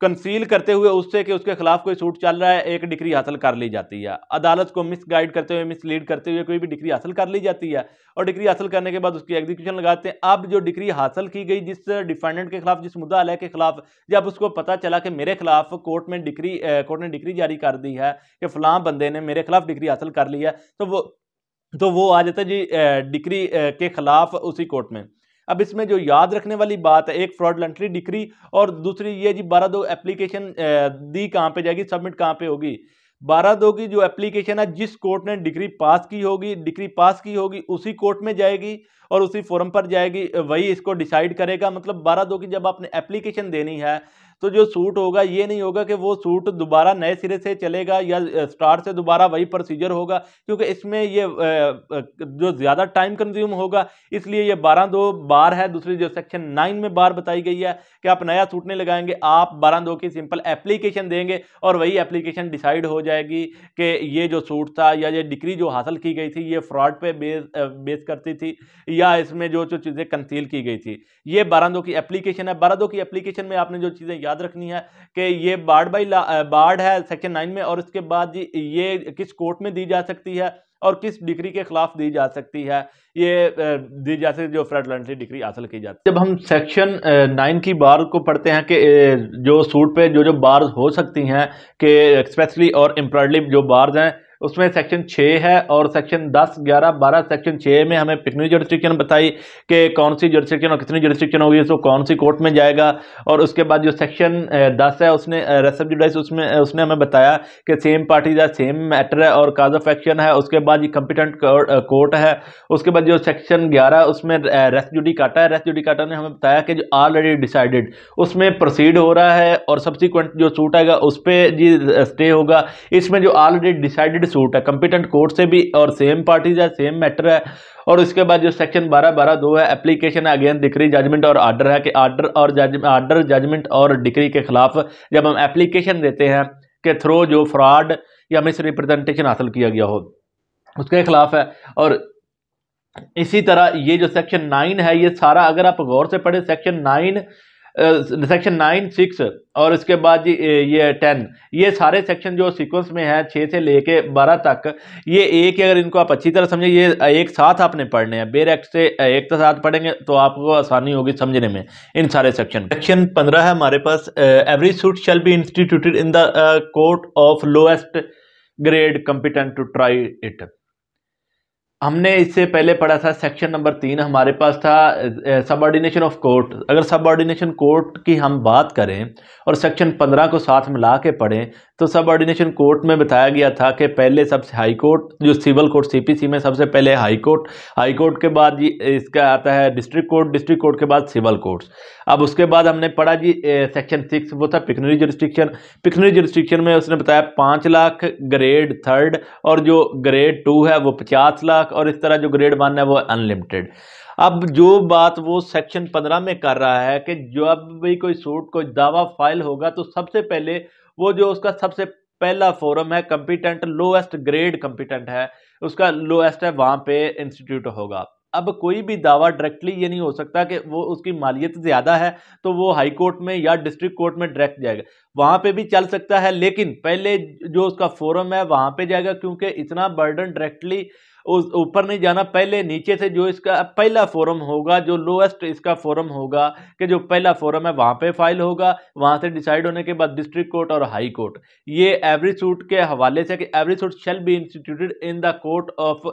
कंसील करते हुए उससे कि उसके खिलाफ कोई सूट चल रहा है एक डिग्री हासिल कर ली जाती है अदालत को मिस गाइड करते हुए मिसलीड करते हुए कोई भी डिग्री हासिल कर ली जाती है और डिग्री हासिल करने के बाद उसकी एग्जीक्यूशन लगाते हैं अब जो डिग्री हासिल की गई जिस डिफेंडेंट के खिलाफ जिस मुद्दा अलह के खिलाफ जब उसको पता चला कि मेरे खिलाफ कोर्ट में डिग्री कोर्ट ने डिग्री जारी कर दी है कि फलां बंदे ने मेरे खिलाफ डिग्री हासिल कर ली है तो वो तो वो आ जाता है जी डिग्री के खिलाफ उसी कोर्ट में अब इसमें जो याद रखने वाली बात है एक फ्रॉड लंट्री डिक्री और दूसरी ये जी बारह दो एप्लीकेशन दी कहाँ पे जाएगी सबमिट कहाँ पे होगी बारह दो की जो एप्लीकेशन है जिस कोर्ट ने डिग्री पास की होगी डिग्री पास की होगी उसी कोर्ट में जाएगी और उसी फोरम पर जाएगी वही इसको डिसाइड करेगा मतलब बारह दो की जब आपने एप्लीकेशन देनी है तो जो सूट होगा ये नहीं होगा कि वो सूट दोबारा नए सिरे से चलेगा या स्टार्ट से दोबारा वही प्रोसीजर होगा क्योंकि इसमें ये जो ज़्यादा टाइम कंज्यूम होगा इसलिए ये बारह दो बार है दूसरी जो सेक्शन नाइन में बार बताई गई है कि आप नया सूट नहीं लगाएंगे आप बारह दो की सिंपल एप्लीकेशन देंगे और वही एप्लीकेशन डिसाइड हो जाएगी कि ये जो सूट था या ये डिग्री जो हासिल की गई थी ये फ्रॉड पर बेस बेस करती थी या इसमें जो जो चीज़ें कंसील की गई थी ये बारह दो की एप्लीकेशन है बारह दो की एप्लीकेशन में आपने जो चीज़ें याद रखनी है कि ये बाढ़ बाई बाढ़ है सेक्शन नाइन में और उसके बाद जी ये किस कोर्ट में दी जा सकती है और किस डिग्री के खिलाफ दी जा सकती है ये दी जा सकती जो फ्रेडलेंटली डिग्री हासिल की जाती है जब हम सेक्शन नाइन की बार को पढ़ते हैं कि जो सूट पे जो जो बार्स हो सकती हैं कि एक्सप्रेसली और एम्ब्रॉयडली जो बार्स हैं उसमें सेक्शन छः है और सेक्शन दस ग्यारह बारह सेक्शन छः में हमें पिकनिक जुडिस्ट्रिक्शन बताई कि कौन सी जुडिस्ट्रिक्शन और कितनी जुडिस्ट्रिक्शन होगी उसको तो कौन सी कोर्ट में जाएगा और उसके बाद जो सेक्शन दस है उसने रेसब जुडाइस उसमें उसने हमें बताया कि सेम पार्टीज है सेम मैटर है और काज ऑफ एक्शन है उसके बाद ये कंपिटेंट कोर्ट है उसके बाद जो सेक्शन ग्यारह उसमें रेस जुडी काटा है रेस जुडी काटा ने हमें बताया कि जो ऑलरेडी डिसाइडेड उसमें प्रोसीड हो रहा है और सब्सिक्वेंट जो सूट आएगा उस पर जी स्टे होगा इसमें जो ऑलरेडी डिसाइडेड सूट है कंपिटेंट कोर्ट से भी और सेम पार्टीज है सेम मैटर है और उसके बाद जो सेक्शन बारह बारह दो है एप्लीकेशन अगेन डिक्री जजमेंट और आर्डर है कि आर्डर और आर्डर जजमेंट और डिक्री के खिलाफ जब हम एप्लीकेशन देते हैं के थ्रू जो फ्रॉड या मिस रिप्रेजेंटेशन हासिल किया गया हो उसके खिलाफ है और इसी तरह ये जो सेक्शन नाइन है ये सारा अगर आप गौर से पढ़े section nine section nine six और इसके बाद जी ये टेन ये सारे सेक्शन जो सीक्वेंस में हैं छः से लेके बारह तक ये एक अगर इनको आप अच्छी तरह समझें ये एक साथ आपने पढ़ने हैं बेर एक्ट से एक तो साथ पढ़ेंगे तो आपको आसानी होगी समझने में इन सारे सेक्शन सेक्शन पंद्रह है हमारे पास every suit shall be instituted in the court of lowest grade competent to try it हमने इससे पहले पढ़ा था सेक्शन नंबर तीन हमारे पास था सबऑर्डिनेशन ऑफ कोर्ट अगर सब ऑर्डिनेशन कोर्ट की हम बात करें और सेक्शन पंद्रह को साथ में ला के पढ़ें तो सब ऑर्डिनेशन कोर्ट में बताया गया था कि पहले सबसे हाई कोर्ट जो सिविल कोर्ट सीपीसी में सबसे पहले हाई कोर्ट हाई कोर्ट के बाद इसका आता है डिस्ट्रिक्ट कोर्ट डिस्ट्रिक्ट कोर्ट के बाद सिविल कोर्ट्स अब उसके बाद हमने पढ़ा जी सेक्शन सिक्स वो था पिकनरी जरिस्ट्रिक्शन पिकनरी जुरिस्टिक्शन में उसने बताया पाँच लाख ग्रेड थर्ड और जो ग्रेड टू है वो पचास लाख और इस तरह जो ग्रेड वन है वो अनलिमिटेड अब जो बात वो सेक्शन पंद्रह में कर रहा है कि जब भी कोई सूट कोई दावा फाइल होगा तो सबसे पहले वो जो उसका सबसे पहला फोरम है कंपिटेंट लोएस्ट ग्रेड कंपिटेंट है उसका लोएस्ट है वहाँ पे इंस्टीट्यूट होगा अब कोई भी दावा डायरेक्टली ये नहीं हो सकता कि वो उसकी मालियत ज़्यादा है तो वो हाई कोर्ट में या डिस्ट्रिक्ट कोर्ट में डायरेक्ट जाएगा वहाँ पे भी चल सकता है लेकिन पहले जो उसका फोरम है वहाँ पे जाएगा क्योंकि इतना बर्डन डायरेक्टली उस ऊपर नहीं जाना पहले नीचे से जो इसका पहला फोरम होगा जो लोएस्ट इसका फोरम होगा कि जो पहला फोरम है वहाँ पे फाइल होगा वहाँ से डिसाइड होने के बाद डिस्ट्रिक्ट कोर्ट और हाई कोर्ट ये एवरी सूट के हवाले से कि every suit shall be instituted in the court of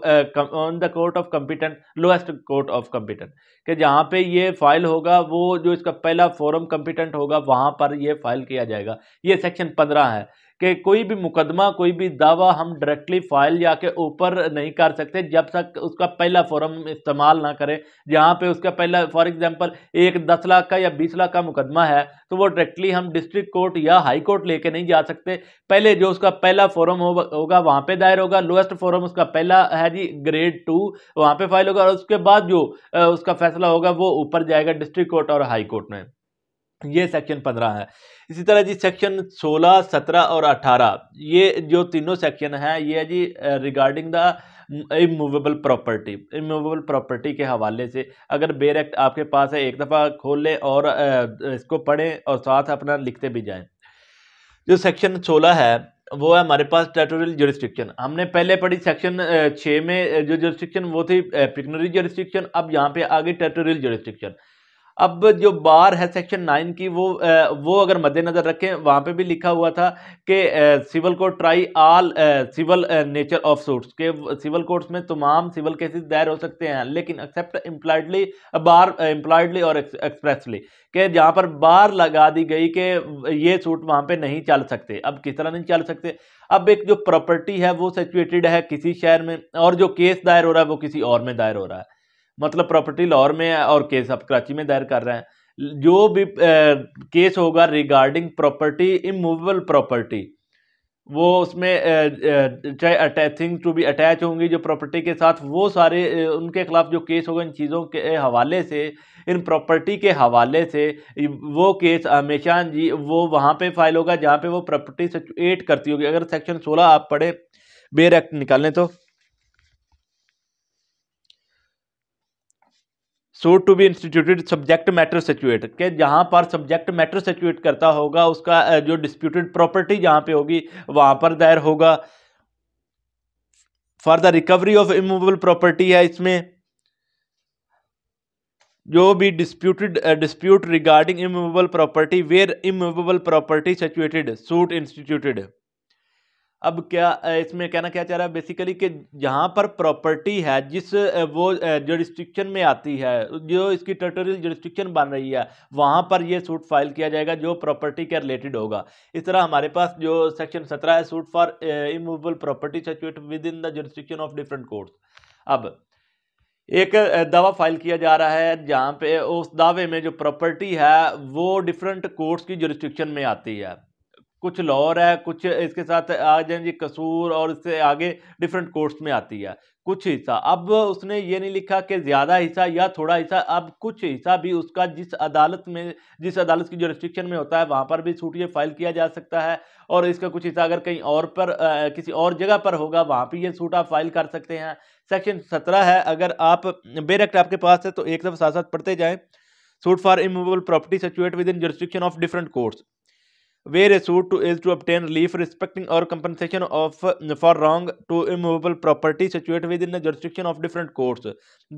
on the court of competent lowest court of competent कि जहाँ पे ये फाइल होगा वो जो इसका पहला फोरम कम्पिटेंट होगा वहाँ पर यह फाइल किया जाएगा जाएगा ये सेक्शन पंद्रह है कि कोई भी मुकदमा कोई भी दावा हम डायरेक्टली फाइल या के ऊपर नहीं कर सकते जब तक उसका पहला फॉरम इस्तेमाल ना करें जहाँ पे उसका पहला फॉर एग्जांपल एक दस लाख का या बीस लाख का मुकदमा है तो वो डायरेक्टली हम डिस्ट्रिक्ट कोर्ट या हाई कोर्ट लेके नहीं जा सकते पहले जो उसका पहला फॉरम होगा होगा वहाँ पर दायर होगा लोएस्ट फॉरम उसका पहला है जी ग्रेड टू वहाँ पर फाइल होगा और उसके बाद जो उसका फैसला होगा वो ऊपर जाएगा डिस्ट्रिक्ट कोर्ट और हाई कोर्ट में ये सेक्शन पंद्रह है इसी तरह जी सेक्शन सोलह सत्रह और अठारह ये जो तीनों सेक्शन हैं ये है जी regarding the immovable property immovable property के हवाले से अगर बेर एक्ट आपके पास है एक दफ़ा खोल लें और इसको पढ़ें और साथ अपना लिखते भी जाएं जो सेक्शन सोलह है वो है हमारे पास टेरिटोरियल जोरिस्ट्रिक्शन हमने पहले पढ़ी सेक्शन छः में जो जोरिस्ट्रिक्शन वो थी पिकनरी जोरिस्ट्रिक्शन अब यहाँ पे आ गई टेरिटोरियल जोरिस्ट्रिक्शन अब जो बार है सेक्शन नाइन की वो वो अगर मद्देनज़र रखें वहाँ पे भी लिखा हुआ था कि civil court try all civil nature of suits के सिविल कोर्ट्स में तमाम सिविल केसेस दायर हो सकते हैं लेकिन एक्सेप्ट एम्प्लॉयडली बार एम्प्लॉयडली और एक्सप्रेसली के जहाँ पर बार लगा दी गई कि ये सूट वहाँ पर नहीं चल सकते अब किस तरह नहीं चल सकते अब एक जो प्रॉपर्टी है वो सिचुएटेड है किसी शहर में और जो केस दायर हो रहा है वो किसी और में दायर हो रहा है मतलब प्रॉपर्टी लाहौर में है और केस आप कराची में दायर कर रहे हैं जो भी ए, केस होगा रिगार्डिंग प्रॉपर्टी इमूवेबल प्रॉपर्टी वो उसमें चाहे अटैथिंग टू भी अटैच होंगी जो प्रॉपर्टी के साथ वो सारे उनके खिलाफ जो केस होगा इन चीज़ों के हवाले से इन प्रॉपर्टी के हवाले से वो केस हमेशा जी वो वहाँ पे फाइल होगा जहाँ पे वो प्रॉपर्टी सचुएट करती होगी अगर सेक्शन सोलह आप पढ़े बेर एक्ट निकालें तो सो to be instituted subject matter situate के जहाँ पर सब्जेक्ट मैटर सेचुएट करता होगा उसका जो डिस्प्यूटेड प्रॉपर्टी जहाँ पे होगी वहाँ पर दायर होगा for the recovery of immovable property है इसमें जो भी disputed dispute regarding immovable property where immovable property situated suit instituted अब क्या इसमें कहना क्या चाह रहा है बेसिकली कि जहाँ पर प्रॉपर्टी है जिस वो जुडिस्ट्रिक्शन में आती है जो इसकी टेरिटोरियल जुडिस्ट्रिक्शन बन रही है वहाँ पर ये सूट फाइल किया जाएगा जो प्रॉपर्टी के रिलेटेड होगा इस तरह हमारे पास जो सेक्शन सत्रह है suit for immovable property situate within the jurisdiction of different courts अब एक दावा फाइल किया जा रहा है जहाँ पे उस दावे में जो प्रॉपर्टी है वो डिफरेंट कोर्ट्स की जुरिस्ट्रिक्शन में आती है कुछ लाहौर है कुछ इसके साथ आ जाए जी कसूर और इससे आगे डिफरेंट कोर्ट्स में आती है कुछ हिस्सा अब उसने ये नहीं लिखा कि ज़्यादा हिस्सा या थोड़ा हिस्सा अब कुछ हिस्सा भी उसका जिस अदालत में जिस अदालत की जो रिस्ट्रिक्शन में होता है वहाँ पर भी सूट ये फाइल किया जा सकता है और इसका कुछ हिस्सा अगर कहीं और पर आ, किसी और जगह पर होगा वहाँ पर ये सूट आप फाइल कर सकते हैं सेक्शन सत्रह है अगर आप बेरेक्ट आपके पास है तो एक दफ़ा साथ साथ पढ़ते जाएँ suit for immovable property situate within jurisdiction of different courts where a suit to is to obtain relief respecting or compensation of for wrong to immovable property situate within the jurisdiction of different courts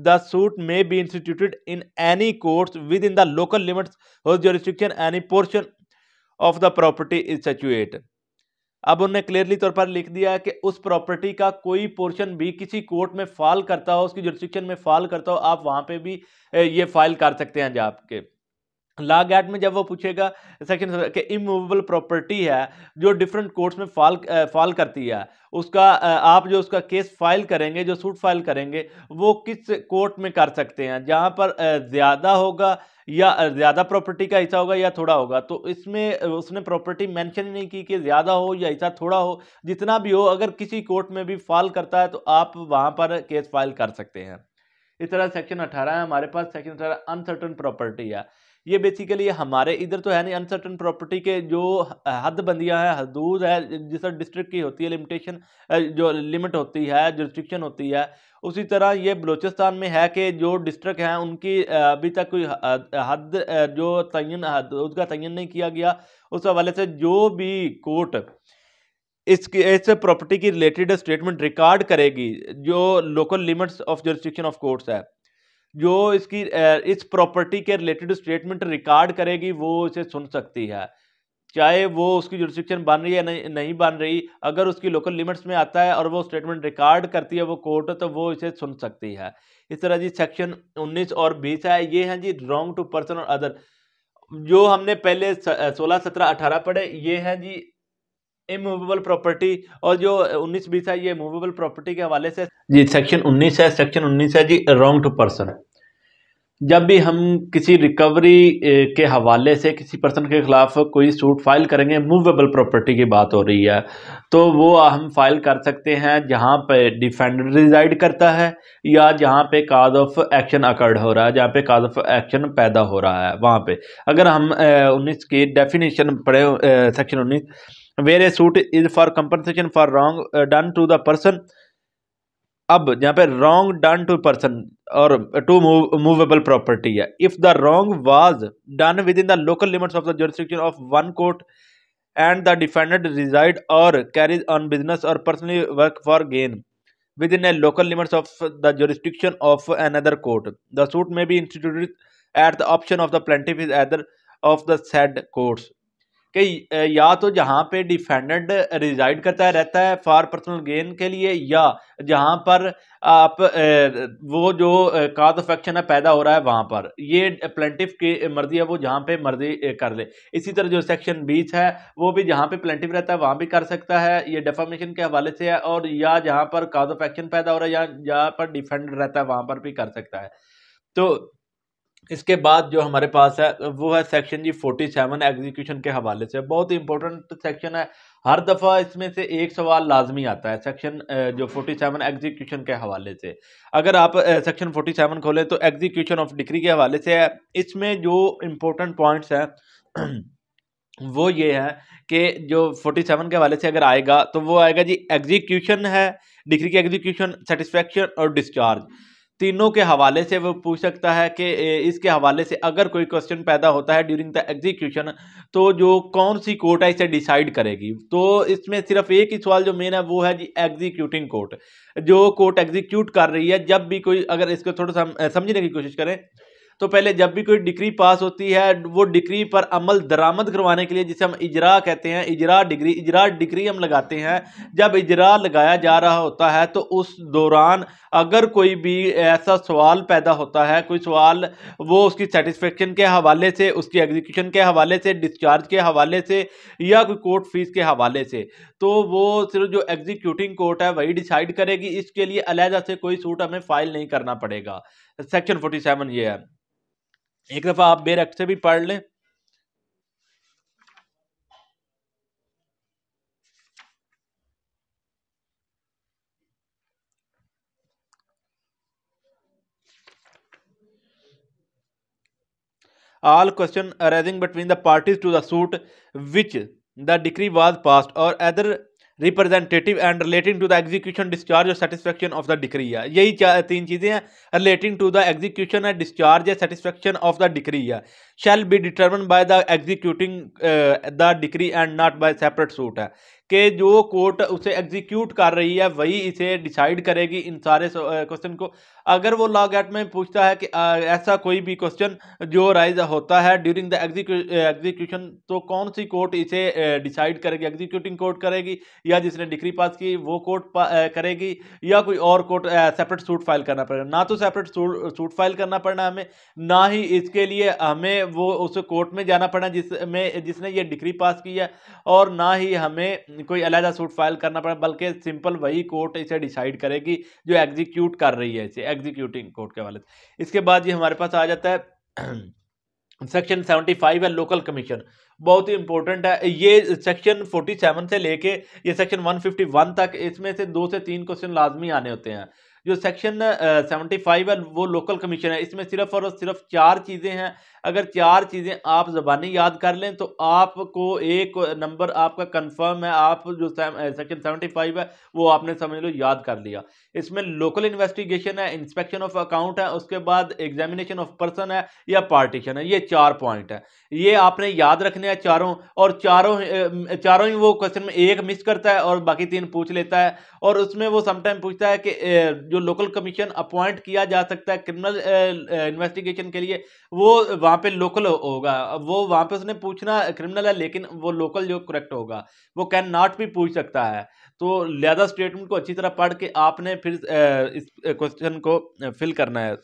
the suit may be instituted in any courts within the local limits of jurisdiction any portion of the property is situate अब उन्होंने clearly तौर पर लिख दिया है कि उस property का कोई पोर्शन भी किसी कोर्ट में फाल करता हो उसकी जोरिस्ट्रिक्शन में फाल करता हो आप वहाँ पर भी ये फाइल कर सकते हैं जहाँ आपके ला गैट में जब वो पूछेगा सेक्शन के इमूवेबल प्रॉपर्टी है जो डिफरेंट कोर्ट्स में फॉल फॉल करती है उसका आप जो उसका केस फाइल करेंगे जो सूट फाइल करेंगे वो किस कोर्ट में कर सकते हैं जहां पर ज़्यादा होगा या ज़्यादा प्रॉपर्टी का हिस्सा होगा या थोड़ा होगा तो इसमें उसने प्रॉपर्टी मेंशन ही नहीं की कि ज़्यादा हो या हिस्सा थोड़ा हो जितना भी हो अगर किसी कोर्ट में भी फॉल करता है तो आप वहाँ पर केस फाइल कर सकते हैं इस तरह सेक्शन अठारह है हमारे पास सेक्शन अठारह अनसर्टन प्रॉपर्टी है ये बेसिकली हमारे इधर तो है नहीं अनसर्टन प्रॉपर्टी के जो हद बंदियाँ हैं हदूद है जिस डिस्ट्रिक्ट की होती है लिमिटेशन जो लिमिट होती है जो रिस्ट्रिक्शन होती है उसी तरह ये बलूचिस्तान में है कि जो डिस्ट्रिक्ट हैं उनकी अभी तक कोई हद जो तयन हदूद उसका तयन नहीं किया गया उस हवाले से जो भी कोर्ट इसकी इस प्रॉपर्टी की रिलेटेड स्टेटमेंट रिकॉर्ड करेगी जो local limits of jurisdiction of courts है जो इसकी इस प्रॉपर्टी के रिलेटेड स्टेटमेंट रिकॉर्ड करेगी वो इसे सुन सकती है चाहे वो उसकी जुरिस्डिक्शन बन रही है नहीं नहीं बन रही अगर उसकी लोकल लिमिट्स में आता है और वो स्टेटमेंट रिकॉर्ड करती है वो कोर्ट तो वो इसे सुन सकती है इस तरह जी सेक्शन 19 और 20 है ये हैं जी रॉन्ग टू पर्सन और अदर जो हमने पहले सोलह सत्रह अठारह पढ़े ये हैं जी इमूवेबल प्रॉपर्टी और जो 19 बीस है ये मूवेबल प्रॉपर्टी के हवाले से जी सेक्शन 19 है सेक्शन 19 है जी रॉन्ग टू पर्सन जब भी हम किसी रिकवरी के हवाले से किसी पर्सन के ख़िलाफ़ कोई सूट फाइल करेंगे मूवेबल प्रॉपर्टी की बात हो रही है तो वो हम फाइल कर सकते हैं जहाँ पे डिफेंडर रिजाइड करता है या जहाँ पे काज ऑफ एक्शन अकर्ड हो रहा है जहाँ पे काज ऑफ एक्शन पैदा हो रहा है वहाँ पे अगर हम उन्नीस की डेफिनेशन पढ़े सेक्शन उन्नीस where a suit is for compensation for wrong done to the person अब यहाँ पे wrong done to person or to movable property है if the wrong was done within the local limits of the jurisdiction of one court and the defendant resides or carries on business or personally work for gain within a local limits of the jurisdiction of an other court the suit may be institute at the option of the plaintiff is either of the said courts कि या तो जहाँ पे defendant resided करता है रहता है for personal gain के लिए या जहाँ पर आप वो जो काज ऑफ एक्शन है पैदा हो रहा है वहाँ पर ये प्लेंटिव की मर्जी है वो जहाँ पे मर्जी कर ले इसी तरह जो सेक्शन बीस है वो भी जहाँ पे प्लेंटिव रहता है वहाँ भी कर सकता है ये डेफामेशन के हवाले से है और या जहाँ पर काज ऑफ एक्शन पैदा हो रहा है या जहाँ पर डिफेंड रहता है वहाँ पर भी कर सकता है तो इसके बाद जो हमारे पास है वो है सेक्शन जी फोर्टी सेवन एग्जीक्यूशन के हवाले से बहुत ही इंपॉर्टेंट सेक्शन है हर दफ़ा इसमें से एक सवाल लाजमी आता है सेक्शन जो फोर्टी सेवन एग्जीक्यूशन के हवाले से अगर आप सेक्शन सेवन खोलें तो एग्जीक्यूशन ऑफ डिग्री के हवाले से है इसमें जो इम्पोर्टेंट पॉइंट्स हैं वो ये है कि जो सेवन के हवाले से अगर आएगा तो वो आएगा जी एग्जीक्यूशन है डिग्री की एग्जीक्यूशन सेटिस्फेक्शन और डिस्चार्ज तीनों के हवाले से वो पूछ सकता है कि इसके हवाले से अगर कोई क्वेश्चन पैदा होता है ड्यूरिंग द एग्जीक्यूशन तो जो कौन सी कोर्ट है इसे डिसाइड करेगी तो इसमें सिर्फ एक ही सवाल जो मेन है वो है जी एग्जीक्यूटिंग कोर्ट जो कोर्ट एग्जीक्यूट कर रही है जब भी कोई अगर इसको थोड़ा सा समझने की कोशिश करें तो पहले जब भी कोई डिग्री पास होती है वो डिग्री पर अमल दरामद करवाने के लिए जिसे हम इजरा कहते हैं इजरा डिग्री इजरा डिग्री हम लगाते हैं जब इजरा लगाया जा रहा होता है तो उस दौरान अगर कोई भी ऐसा सवाल पैदा होता है कोई सवाल वो उसकी सेटिस्फेक्शन के हवाले से उसकी एग्जीक्यूशन के हवाले से डिस्चार्ज के हवाले से या कोई कोर्ट फीस के हवाले से तो वो सिर्फ जो एग्जीक्यूटिंग कोर्ट है वही डिसाइड करेगी इसके लिए अलहदा से कोई सूट हमें फाइल नहीं करना पड़ेगा सेक्शन फोर्टी सेवन ये है एक दफा आप बेरक से भी पढ़ लें all question arising between the parties to the suit which the decree was passed or other representative and relating to the execution discharge or satisfaction of the decree है यही तीन चीज़ें हैं relating to the execution and discharge या satisfaction of the decree है shall be determined by the executing the decree and not by separate suit है कि जो कोर्ट उसे एग्जीक्यूट कर रही है वही इसे डिसाइड करेगी इन सारे क्वेश्चन uh, को अगर वो लॉग एट में पूछता है कि ऐसा कोई भी क्वेश्चन जो राइज होता है ड्यूरिंग द एग्जीक्यूशन तो कौन सी कोर्ट इसे डिसाइड करेगी एग्जीक्यूटिंग कोर्ट करेगी या जिसने डिग्री पास की वो कोर्ट करेगी या कोई और कोर्ट सेपरेट सूट फाइल करना पड़ेगा ना तो सेपरेट सूट फाइल करना पड़ना हमें ना ही इसके लिए हमें वो उस कोर्ट में जाना पड़ना जिसमें जिसने ये डिग्री पास की है और ना ही हमें कोई अलहदा सूट फाइल करना पड़ा बल्कि सिंपल वही कोर्ट इसे डिसाइड करेगी जो एग्जीक्यूट कर रही है इसे एग्जीक्यूटिंग कोर्ट के हवाले इसके बाद ये हमारे पास आ जाता है सेक्शन 75 है लोकल कमीशन बहुत ही इंपॉर्टेंट है ये सेक्शन 47 से लेके ये सेक्शन 151 तक इसमें से दो से तीन क्वेश्चन लाजमी आने होते हैं जो सेक्शन 75 है वो लोकल कमीशन है इसमें सिर्फ और सिर्फ चार चीज़ें हैं अगर चार चीज़ें आप ज़बानी याद कर लें तो आपको एक नंबर आपका कंफर्म है आप जो सेक्शन सेवेंटी फाइव है वो आपने समझ लो याद कर लिया इसमें लोकल इन्वेस्टिगेशन है इंस्पेक्शन ऑफ अकाउंट है उसके बाद एग्जामिनेशन ऑफ पर्सन है या पार्टीशन है ये चार पॉइंट है ये आपने याद रखने हैं चारों और चारों चारों ही वो क्वेश्चन में एक मिस करता है और बाकी तीन पूछ लेता है और उसमें वो समटाइम पूछता है कि जो लोकल कमीशन अपॉइंट किया जा सकता है क्रिमिनल इन्वेस्टिगेशन के लिए वो वहाँ पे लोकल होगा वो वहाँ पे उसने पूछना क्रिमिनल है लेकिन वो लोकल जो करेक्ट होगा वो कैन नॉट भी पूछ सकता है तो ज़्यादा स्टेटमेंट को अच्छी तरह पढ़ के आपने फिर इस क्वेश्चन को फिल करना है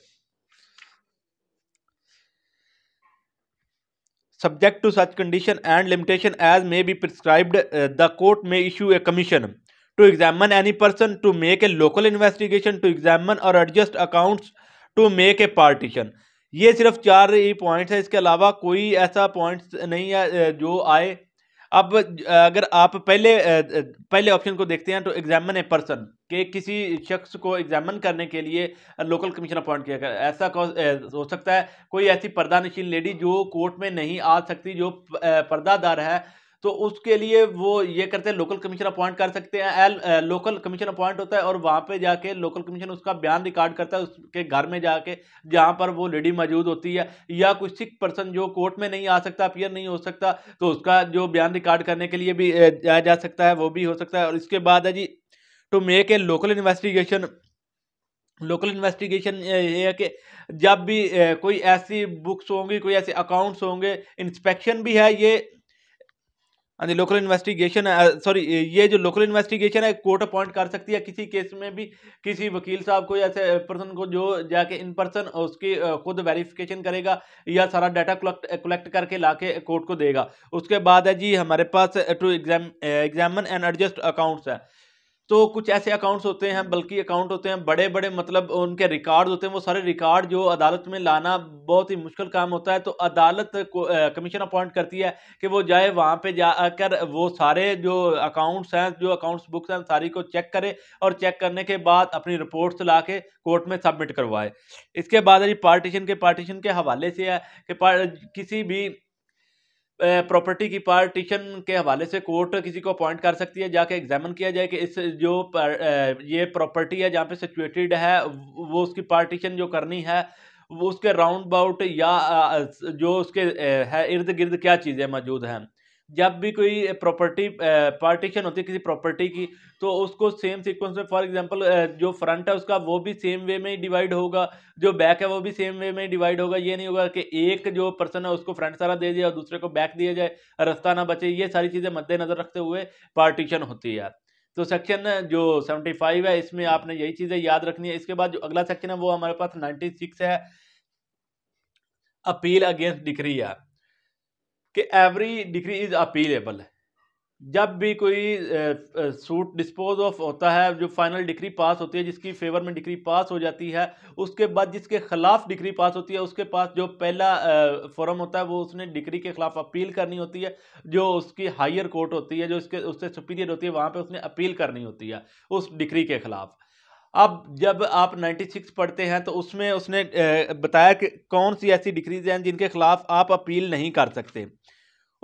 subject to such condition and limitation as may be prescribed the court may issue a commission to examine any person to make a local investigation to examine or adjust accounts to make a partition ये सिर्फ चार ही points है इसके अलावा कोई ऐसा points नहीं है जो आए अब अगर आप पहले पहले ऑप्शन को देखते हैं तो एग्जामिन ए पर्सन के किसी शख्स को एग्जामिन करने के लिए लोकल कमीशन अपॉइंट किया गया ऐसा हो सकता है कोई ऐसी पर्दानशीन लेडी जो कोर्ट में नहीं आ सकती जो पर्दादार है तो उसके लिए वो ये करते हैं लोकल कमीशन अपॉइंट कर सकते हैं एल लोकल कमीशन अपॉइंट होता है और वहाँ पे जाके लोकल कमीशन उसका बयान रिकॉर्ड करता है उसके घर में जाके जहाँ पर वो लेडी मौजूद होती है या कुछ सिख पर्सन जो कोर्ट में नहीं आ सकता अपियर नहीं हो सकता तो उसका जो बयान रिकॉर्ड करने के लिए भी uh, जाया जा सकता है वो भी हो सकता है और इसके बाद है जी to make a local investigation local investigation ये है कि जब भी uh, कोई ऐसी बुक्स होंगी कोई ऐसे अकाउंट्स होंगे इंस्पेक्शन भी है ये एंड लोकल इन्वेस्टिगेशन सॉरी ये जो लोकल इन्वेस्टिगेशन है कोर्ट अपॉइंट कर सकती है किसी केस में भी किसी वकील साहब को या पर्सन को जो जाके इन पर्सन उसकी uh, खुद वेरिफिकेशन करेगा या सारा डाटा कलेक्ट कलेक्ट करके ला के कोर्ट को देगा उसके बाद है जी हमारे पास to exam examine and adjust accounts है तो कुछ ऐसे अकाउंट्स होते हैं बल्कि अकाउंट होते हैं बड़े बड़े मतलब उनके रिकॉर्ड होते हैं वो सारे रिकॉर्ड जो अदालत में लाना बहुत ही मुश्किल काम होता है तो अदालत को कमीशन अपॉइंट करती है कि वो जाए वहाँ पे जाकर वो सारे जो अकाउंट्स हैं जो अकाउंट्स बुक्स हैं सारी को चेक करे और चेक करने के बाद अपनी रिपोर्ट्स ला के कोर्ट में सबमिट करवाए इसके बाद पार्टीशन के पार्टीशन के हवाले से है कि किसी भी प्रॉपर्टी की पार्टीशन के हवाले से कोर्ट किसी को अपॉइंट कर सकती है जाके एग्जामिन किया जाए कि इस जो ये प्रॉपर्टी है जहाँ पे सिचुएटेड है वो उसकी पार्टीशन जो करनी है वो उसके राउंड बाउट या जो उसके है इर्द गिर्द क्या चीज़ें मौजूद हैं जब भी कोई प्रॉपर्टी पार्टीशन होती है किसी प्रॉपर्टी की तो उसको सेम सीक्वेंस में फॉर एग्जांपल जो फ्रंट है उसका वो भी सेम वे में ही डिवाइड होगा जो बैक है वो भी सेम वे में ही डिवाइड होगा ये नहीं होगा कि एक जो पर्सन है उसको फ्रंट सारा दे दिया और दूसरे को बैक दिया जाए रास्ता ना बचे ये सारी चीज़ें मद्देनजर रखते हुए पार्टीशन होती है तो सेक्शन जो 75 है इसमें आपने यही चीज़ें याद रखनी है इसके बाद जो अगला सेक्शन है वो हमारे पास 96 है अपील अगेंस्ट डिक्री यार कि एवरी डिग्री इज़ अपीलेबल जब भी कोई सूट डिस्पोज ऑफ होता है जो फाइनल डिग्री पास होती है जिसकी फेवर में डिग्री पास हो जाती है उसके बाद जिसके खिलाफ डिग्री पास होती है उसके पास जो पहला फॉरम होता है वो उसने डिग्री के खिलाफ अपील करनी होती है जो उसकी हायर कोर्ट होती है जो इसके उससे सुपीरियर होती है वहाँ पे उसने अपील करनी होती है उस डिग्री के खिलाफ अब जब आप 96 पढ़ते हैं तो उसमें उसने बताया कि कौन सी ऐसी डिक्रीज हैं जिनके खिलाफ आप अपील नहीं कर सकते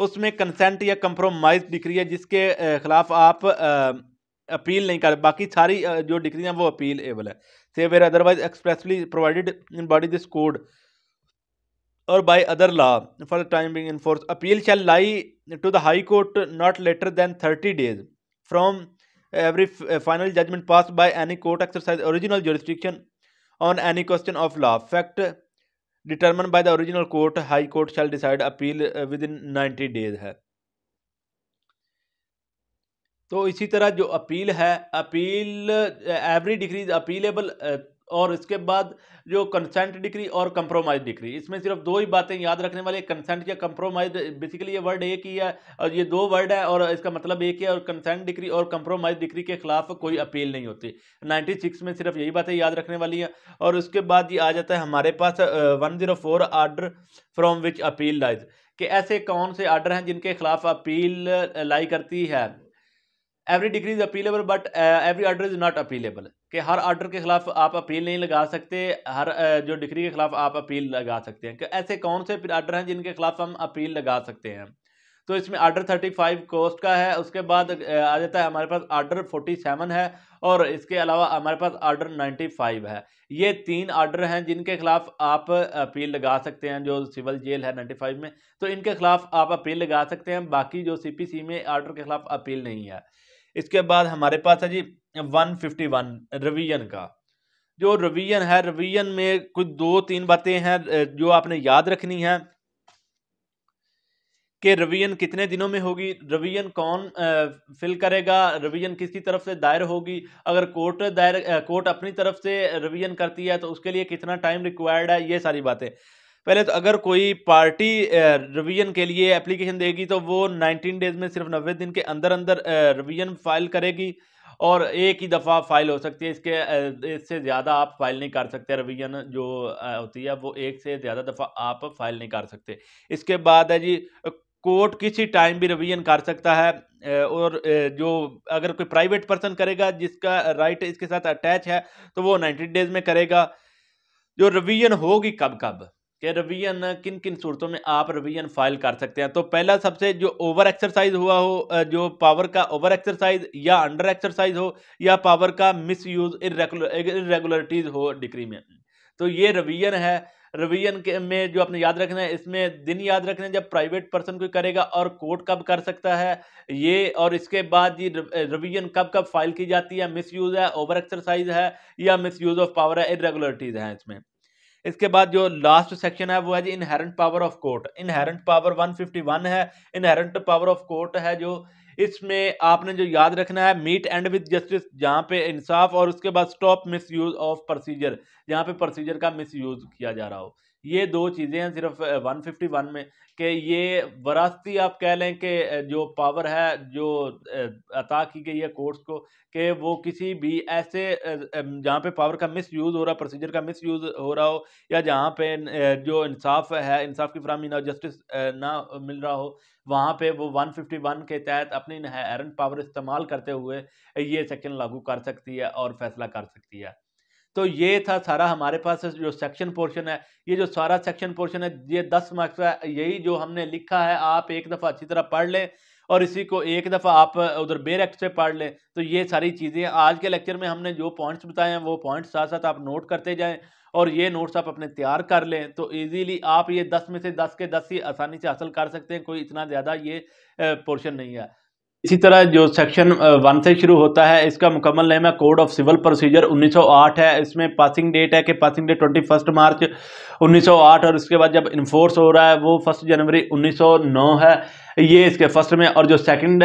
उसमें कंसेंट या कंप्रोमाइज डिक्री है जिसके खिलाफ आप अपील नहीं कर बाकी सारी जो डिक्री हैं वो अपील एबल है save where otherwise expressly provided in body this code or by other law for time being in force appeal shall lie to the high court not later than thirty days from every final judgment passed by any court exercise original jurisdiction on any question of law fact determined by the original court high court shall decide appeal within 90 days है तो इसी तरह जो appeal है appeal every degree appealable और इसके बाद जो कंसेंट डिक्री और कंप्रोमाइज डिक्री इसमें सिर्फ दो ही बातें याद रखने वाली है कंसेंट या कंप्रोमाइज बेसिकली ये वर्ड एक ही है और ये दो वर्ड है और इसका मतलब एक ही है और कंसेंट डिक्री और कंप्रोमाइज डिक्री के खिलाफ कोई अपील नहीं होती 96 में सिर्फ यही बातें याद रखने वाली हैं और उसके बाद ये आ जाता है हमारे पास one order from which appeal lies कि ऐसे कौन से आर्डर हैं जिनके खिलाफ अपील लाई करती है every decree is appealable but every order is not appealable कि हर ऑर्डर के खिलाफ आप अपील नहीं लगा सकते हर uh, जो डिग्री के खिलाफ आप अपील लगा सकते हैं कि ऐसे कौन से ऑर्डर हैं जिनके खिलाफ हम अपील लगा सकते हैं तो इसमें आर्डर थर्टी फाइव कोस्ट का है उसके बाद uh, आ जाता है हमारे पास आर्डर फोर्टी सेवन है और इसके अलावा हमारे पास आर्डर नाइन्टी फाइव है ये तीन आर्डर हैं जिनके खिलाफ आप अपील लगा सकते हैं जो सिविल जेल है नाइन्टी फाइव में तो इनके खिलाफ आप अपील लगा सकते हैं बाकी जो सी पी सी में आर्डर के खिलाफ अपील नहीं है इसके बाद हमारे पास है जी 151 रिवीजन का जो रिवीजन है रिवीजन में कुछ दो तीन बातें हैं जो आपने याद रखनी है कि रिवीजन कितने दिनों में होगी रिवीजन कौन फिल करेगा रिवीजन किसकी तरफ से दायर होगी अगर कोर्ट दायर कोर्ट अपनी तरफ से रिवीजन करती है तो उसके लिए कितना टाइम रिक्वायर्ड है ये सारी बातें पहले तो अगर कोई पार्टी रिवीजन के लिए एप्लीकेशन देगी तो वो 19 डेज में सिर्फ 90 दिन के अंदर अंदर रिवीजन फाइल करेगी और एक ही दफ़ा फाइल हो सकती है इसके इससे ज़्यादा आप फाइल नहीं कर सकते रिवीजन जो होती है वो एक से ज़्यादा दफ़ा आप फाइल नहीं कर सकते इसके बाद है जी कोर्ट किसी टाइम भी रिवीजन कर सकता है और जो अगर कोई प्राइवेट पर्सन करेगा जिसका राइट इसके साथ अटैच है तो वो नाइन्टी डेज में करेगा जो रिवीजन होगी कब कब कि रवियन किन किन सूरतों में आप रिवीजन फाइल कर सकते हैं तो पहला सबसे जो ओवर एक्सरसाइज हुआ हो जो पावर का ओवर एक्सरसाइज या अंडर एक्सरसाइज हो या पावर का मिस यूज इरेगुलरिटीज हो डिग्री में तो ये रिवीजन है रिवीजन के में जो आपने याद रखना है इसमें दिन याद रखना है जब प्राइवेट पर्सन कोई करेगा और कोर्ट कब कर सकता है ये और इसके बाद ये रिवीजन कब कब फाइल की जाती है मिस यूज़ है ओवर एक्सरसाइज है या मिस यूज़ ऑफ पावर है इरेगुलरिटीज़ हैं इसमें इसके बाद जो लास्ट सेक्शन है वो है जी inherent power of court inherent power 151 है इनहेरेंट पावर ऑफ कोर्ट है जो इसमें आपने जो याद रखना है मीट एंड विद जस्टिस जहाँ पे इंसाफ और उसके बाद stop misuse of procedure जहाँ पे प्रोसीजर का मिस यूज किया जा रहा हो ये दो चीज़ें हैं सिर्फ 151 में कि ये वरासती आप कह लें कि जो पावर है जो अता की गई है कोर्ट्स को कि वो किसी भी ऐसे जहाँ पे पावर का मिस यूज़ हो रहा प्रोसीजर का मिस यूज़ हो रहा हो या जहाँ पे जो इंसाफ है इंसाफ की फ्राहमी ना जस्टिस ना मिल रहा हो वहाँ पे वो 151 के तहत अपनी एरन पावर इस्तेमाल करते हुए ये सेक्शन लागू कर सकती है और फैसला कर सकती है तो ये था सारा हमारे पास जो सेक्शन पोर्शन है ये जो सारा सेक्शन पोर्शन है ये दस मार्क्स का यही जो हमने लिखा है आप एक दफ़ा अच्छी तरह पढ़ लें और इसी को एक दफ़ा आप उधर बेर एक्ट से पढ़ लें तो ये सारी चीज़ें आज के लेक्चर में हमने जो पॉइंट्स बताए हैं वो पॉइंट्स साथ साथ आप नोट करते जाएं और ये नोट्स आप अपने तैयार कर लें तो इजीली आप ये दस में से दस के दस ही आसानी से हासिल कर सकते हैं कोई इतना ज़्यादा ये पोर्शन नहीं है इसी तरह जो सेक्शन वन से शुरू होता है इसका मुकम्मल नेम है कोड ऑफ सिविल प्रोसीजर 1908 है इसमें पासिंग डेट है कि passing date twenty first March 1908 और इसके बाद जब इन्फोर्स हो रहा है वो फर्स्ट जनवरी 1909 है ये इसके फर्स्ट में और जो सेकंड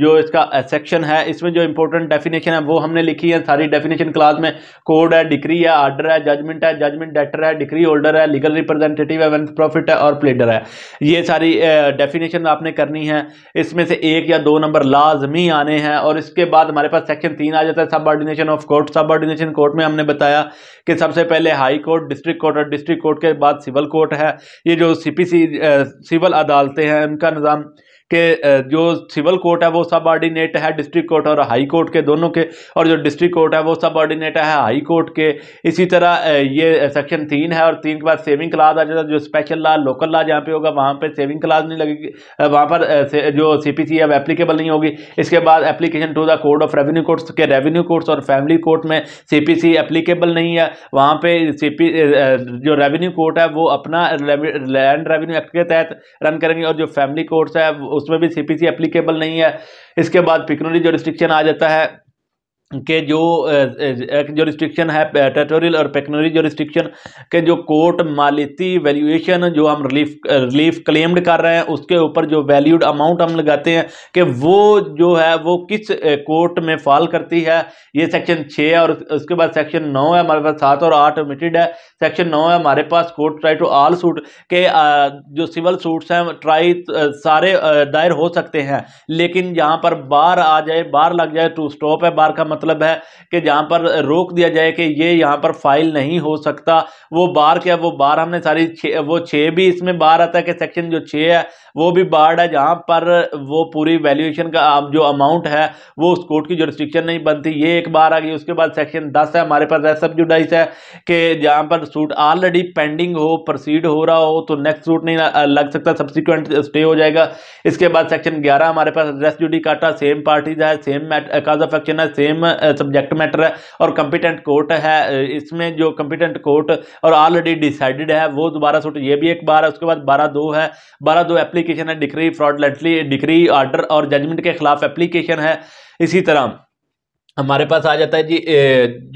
जो इसका सेक्शन है इसमें जो इंपॉर्टेंट डेफिनेशन है वो हमने लिखी है सारी डेफिनेशन क्लास में कोड है डिक्री है आर्डर है जजमेंट है जजमेंट डेटर है डिक्री होल्डर है लीगल रिप्रेजेंटेटिव है प्रॉफिट है और प्लेडर है ये सारी डेफिनेशन आपने करनी है इसमें से एक या दो नंबर लाजमी आने हैं और इसके बाद हमारे पास सेक्शन तीन आ जाता है subordination of court subordination court में हमने बताया कि सबसे पहले हाई कोर्ट डिस्ट्रिक्ट कोर्ट और डिस्ट्रिक्ट कोर्ट के बाद सिविल कोर्ट है ये जो सीपीसी सिविल अदालतें हैं उनका निज़ाम के जो सिविल कोर्ट है वो सब ऑर्डिनेट है डिस्ट्रिक्ट कोर्ट और हाई कोर्ट के दोनों के और जो डिस्ट्रिक्ट कोर्ट है वो सब ऑर्डिनेट है हाई कोर्ट के इसी तरह ये सेक्शन तीन है और तीन के बाद सेविंग क्लास आ जाता है जो स्पेशल लॉ लोकल लॉ जहाँ पे होगा वहाँ पर सेविंग क्लास नहीं लगेगी वहाँ पर जो सी पी सी अब एप्लीकेबल नहीं होगी इसके बाद application to the court of revenue courts के रेवेन्यू कोर्ट्स और फैमिली कोर्ट में सी पी सी एप्लीकेबल नहीं है वहाँ पर सी पी जो रेवेन्यू कोर्ट है वो अपना लैंड रेवेन्यू एक्ट के तहत रन करेंगे और जो फैमिली कोर्ट्स है उसमें भी सीपीसी एप्लीकेबल नहीं है इसके बाद पिकनोरी जो रिस्ट्रिक्शन आ जाता है के जो एक जो रिस्ट्रिक्शन है टेटोरियल और पेक्नोरी जो रिस्ट्रिक्शन के जो कोर्ट मालिती वैल्यूएशन जो हम रिलीफ रिलीफ क्लेम्ड कर रहे हैं उसके ऊपर जो वैल्यूड अमाउंट हम लगाते हैं कि वो जो है वो किस कोर्ट में फॉल करती है ये सेक्शन छः है और उसके बाद सेक्शन नौ है हमारे पास सात और आठ ओमिटेड है सेक्शन नौ है हमारे पास court try to all suit के जो सिविल सूट्स हैं ट्राई सारे दायर हो सकते हैं लेकिन यहाँ पर बार आ जाए बार लग जाए टू स्टॉप है बार का मतलब मतलब है कि जहाँ पर रोक दिया जाए कि ये यहाँ पर फाइल नहीं हो सकता वो बार क्या वो बार हमने सारी वो छः भी इसमें बार आता है कि सेक्शन जो छः है वो भी बार्ड है जहाँ पर वो पूरी वैल्यूएशन का आप जो अमाउंट है वो उस कोर्ट की जो रिस्ट्रिक्शन नहीं बनती ये एक बार आ गई उसके बाद सेक्शन दस है हमारे पास है जो जुडाइस है कि जहाँ पर सूट ऑलरेडी पेंडिंग हो प्रोसीड हो रहा हो तो नेक्स्ट सूट नहीं लग सकता सब्सिक्वेंट स्टे हो जाएगा इसके बाद सेक्शन ग्यारह हमारे पास res judicata same parties है सेम काज ऑफ एक्शन है सेम सब्जेक्ट मैटर है और कंपिटेंट कोर्ट है इसमें जो कंपिटेंट कोर्ट और ऑलरेडी डिसाइडेड है वो दोबारा सूट ये भी एक बार है उसके बाद बारह दो है बारह दो एप्लीकेशन है डिक्री फ्रॉडलेंटली डिक्री ऑर्डर और जजमेंट के खिलाफ एप्लीकेशन है इसी तरह हमारे पास आ जाता है जी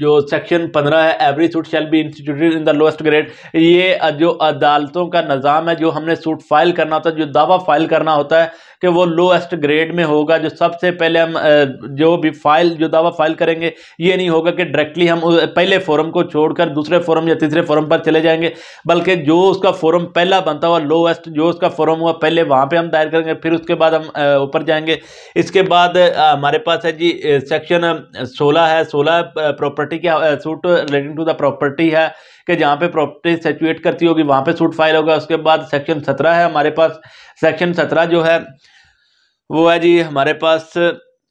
जो सेक्शन पंद्रह है every suit shall be instituted in the lowest grade ये जो अदालतों का निज़ाम है जो हमने सूट फाइल करना होता है जो दावा फाइल करना होता है कि वो लोएस्ट ग्रेड में होगा जो सबसे पहले हम जो भी फाइल जो दावा फाइल करेंगे ये नहीं होगा कि डायरेक्टली हम पहले फॉरम को छोड़कर दूसरे फॉरम या तीसरे फॉरम पर चले जाएंगे बल्कि जो उसका फॉरम पहला बनता हुआ लोएस्ट जो उसका फॉरम हुआ पहले वहाँ पर हम दायर करेंगे फिर उसके बाद हम ऊपर जाएंगे इसके बाद हमारे पास है जी सेक्शन सोलह है सोलह प्रॉपर्टी के suit relating to the property है कि जहाँ पे प्रॉपर्टी सेचुएट करती होगी वहाँ पे सूट फाइल होगा उसके बाद सेक्शन सत्रह है हमारे पास सेक्शन सत्रह जो है वो है जी हमारे पास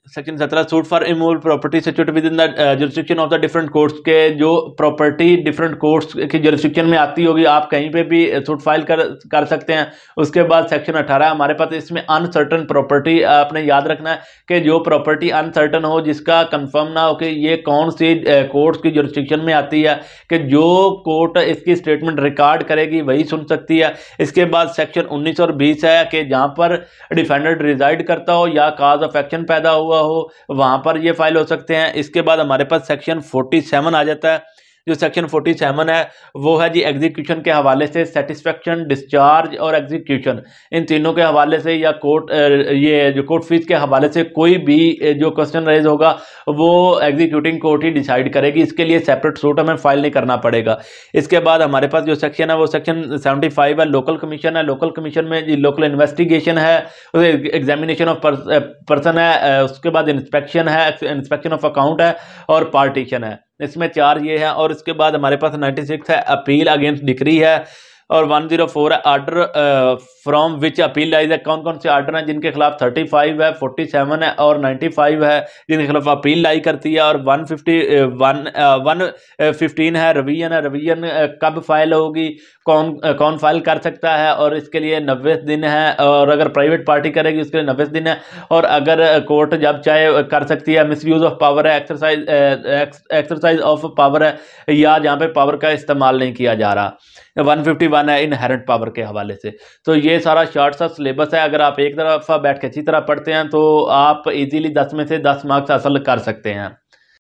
सेक्शन सत्रह suit for immovable property situate within the jurisdiction of the different courts के जो प्रॉपर्टी डिफरेंट कोर्ट्स की जोरिस्टिक्शन में आती होगी आप कहीं पे भी सूट uh, फाइल कर कर सकते हैं उसके बाद सेक्शन अठारह हमारे पास इसमें अनसर्टन प्रॉपर्टी uh, आपने याद रखना है कि जो प्रॉपर्टी अनसर्टन हो जिसका कंफर्म ना हो कि ये कौन सी कोर्ट्स uh, की जोरिस्टिक्शन में आती है कि जो कोर्ट इसकी स्टेटमेंट रिकॉर्ड करेगी वही सुन सकती है इसके बाद सेक्शन उन्नीस और बीस है कि जहाँ पर डिफेंडेंट रिजाइड करता हो या काज ऑफ एक्शन पैदा हो हुआ हो वहाँ पर ये फाइल हो सकते हैं इसके बाद हमारे पास सेक्शन 47 आ जाता है जो सेक्शन फोर्टी सेवन है वो है जी एग्जीक्यूशन के हवाले से सेटिस्फेक्शन डिस्चार्ज और एग्जीक्यूशन इन तीनों के हवाले से या कोर्ट ये जो कोर्ट फीस के हवाले से कोई भी जो क्वेश्चन रेज होगा वो एग्जीक्यूटिंग कोर्ट ही डिसाइड करेगी इसके लिए सेपरेट सूट हमें फाइल नहीं करना पड़ेगा इसके बाद हमारे पास जो सेक्शन है वो सेक्शन सेवेंटी फाइव है लोकल कमीशन है लोकल कमीशन में जी लोकल इन्वेस्टिगेशन है एग्जामिनेशन ऑफ पर्सन है उसके बाद इंस्पेक्शन है इंस्पेक्शन ऑफ अकाउंट है और पार्टीशन है इसमें चार ये हैं और इसके बाद हमारे पास नाइन्टी सिक्स है अपील अगेंस्ट डिक्री है और 104 uh, है आर्डर फ्रॉम विच अपील आई है कौन कौन से आर्डर हैं जिनके खिलाफ 35 है 47 है और 95 है जिनके खिलाफ अपील लाई करती है और वन फिफ्टीन uh, uh, है रवियन है रवियन कब फाइल होगी कौन कौन फाइल कर सकता है और इसके लिए नब्बे दिन है और अगर प्राइवेट पार्टी करेगी उसके लिए नब्बे दिन है और अगर कोर्ट जब चाहे कर सकती है मिस यूज़ ऑफ पावर है एक्सरसाइज एक्सरसाइज ऑफ पावर है या जहाँ पर पावर का इस्तेमाल नहीं किया जा रहा 151 है इनहेरेंट पावर के हवाले से तो ये सारा शॉर्ट सा सिलेबस है अगर आप एक तरफ बैठ के अच्छी तरह पढ़ते हैं तो आप इजीली 10 में से 10 मार्क्स हासिल कर सकते हैं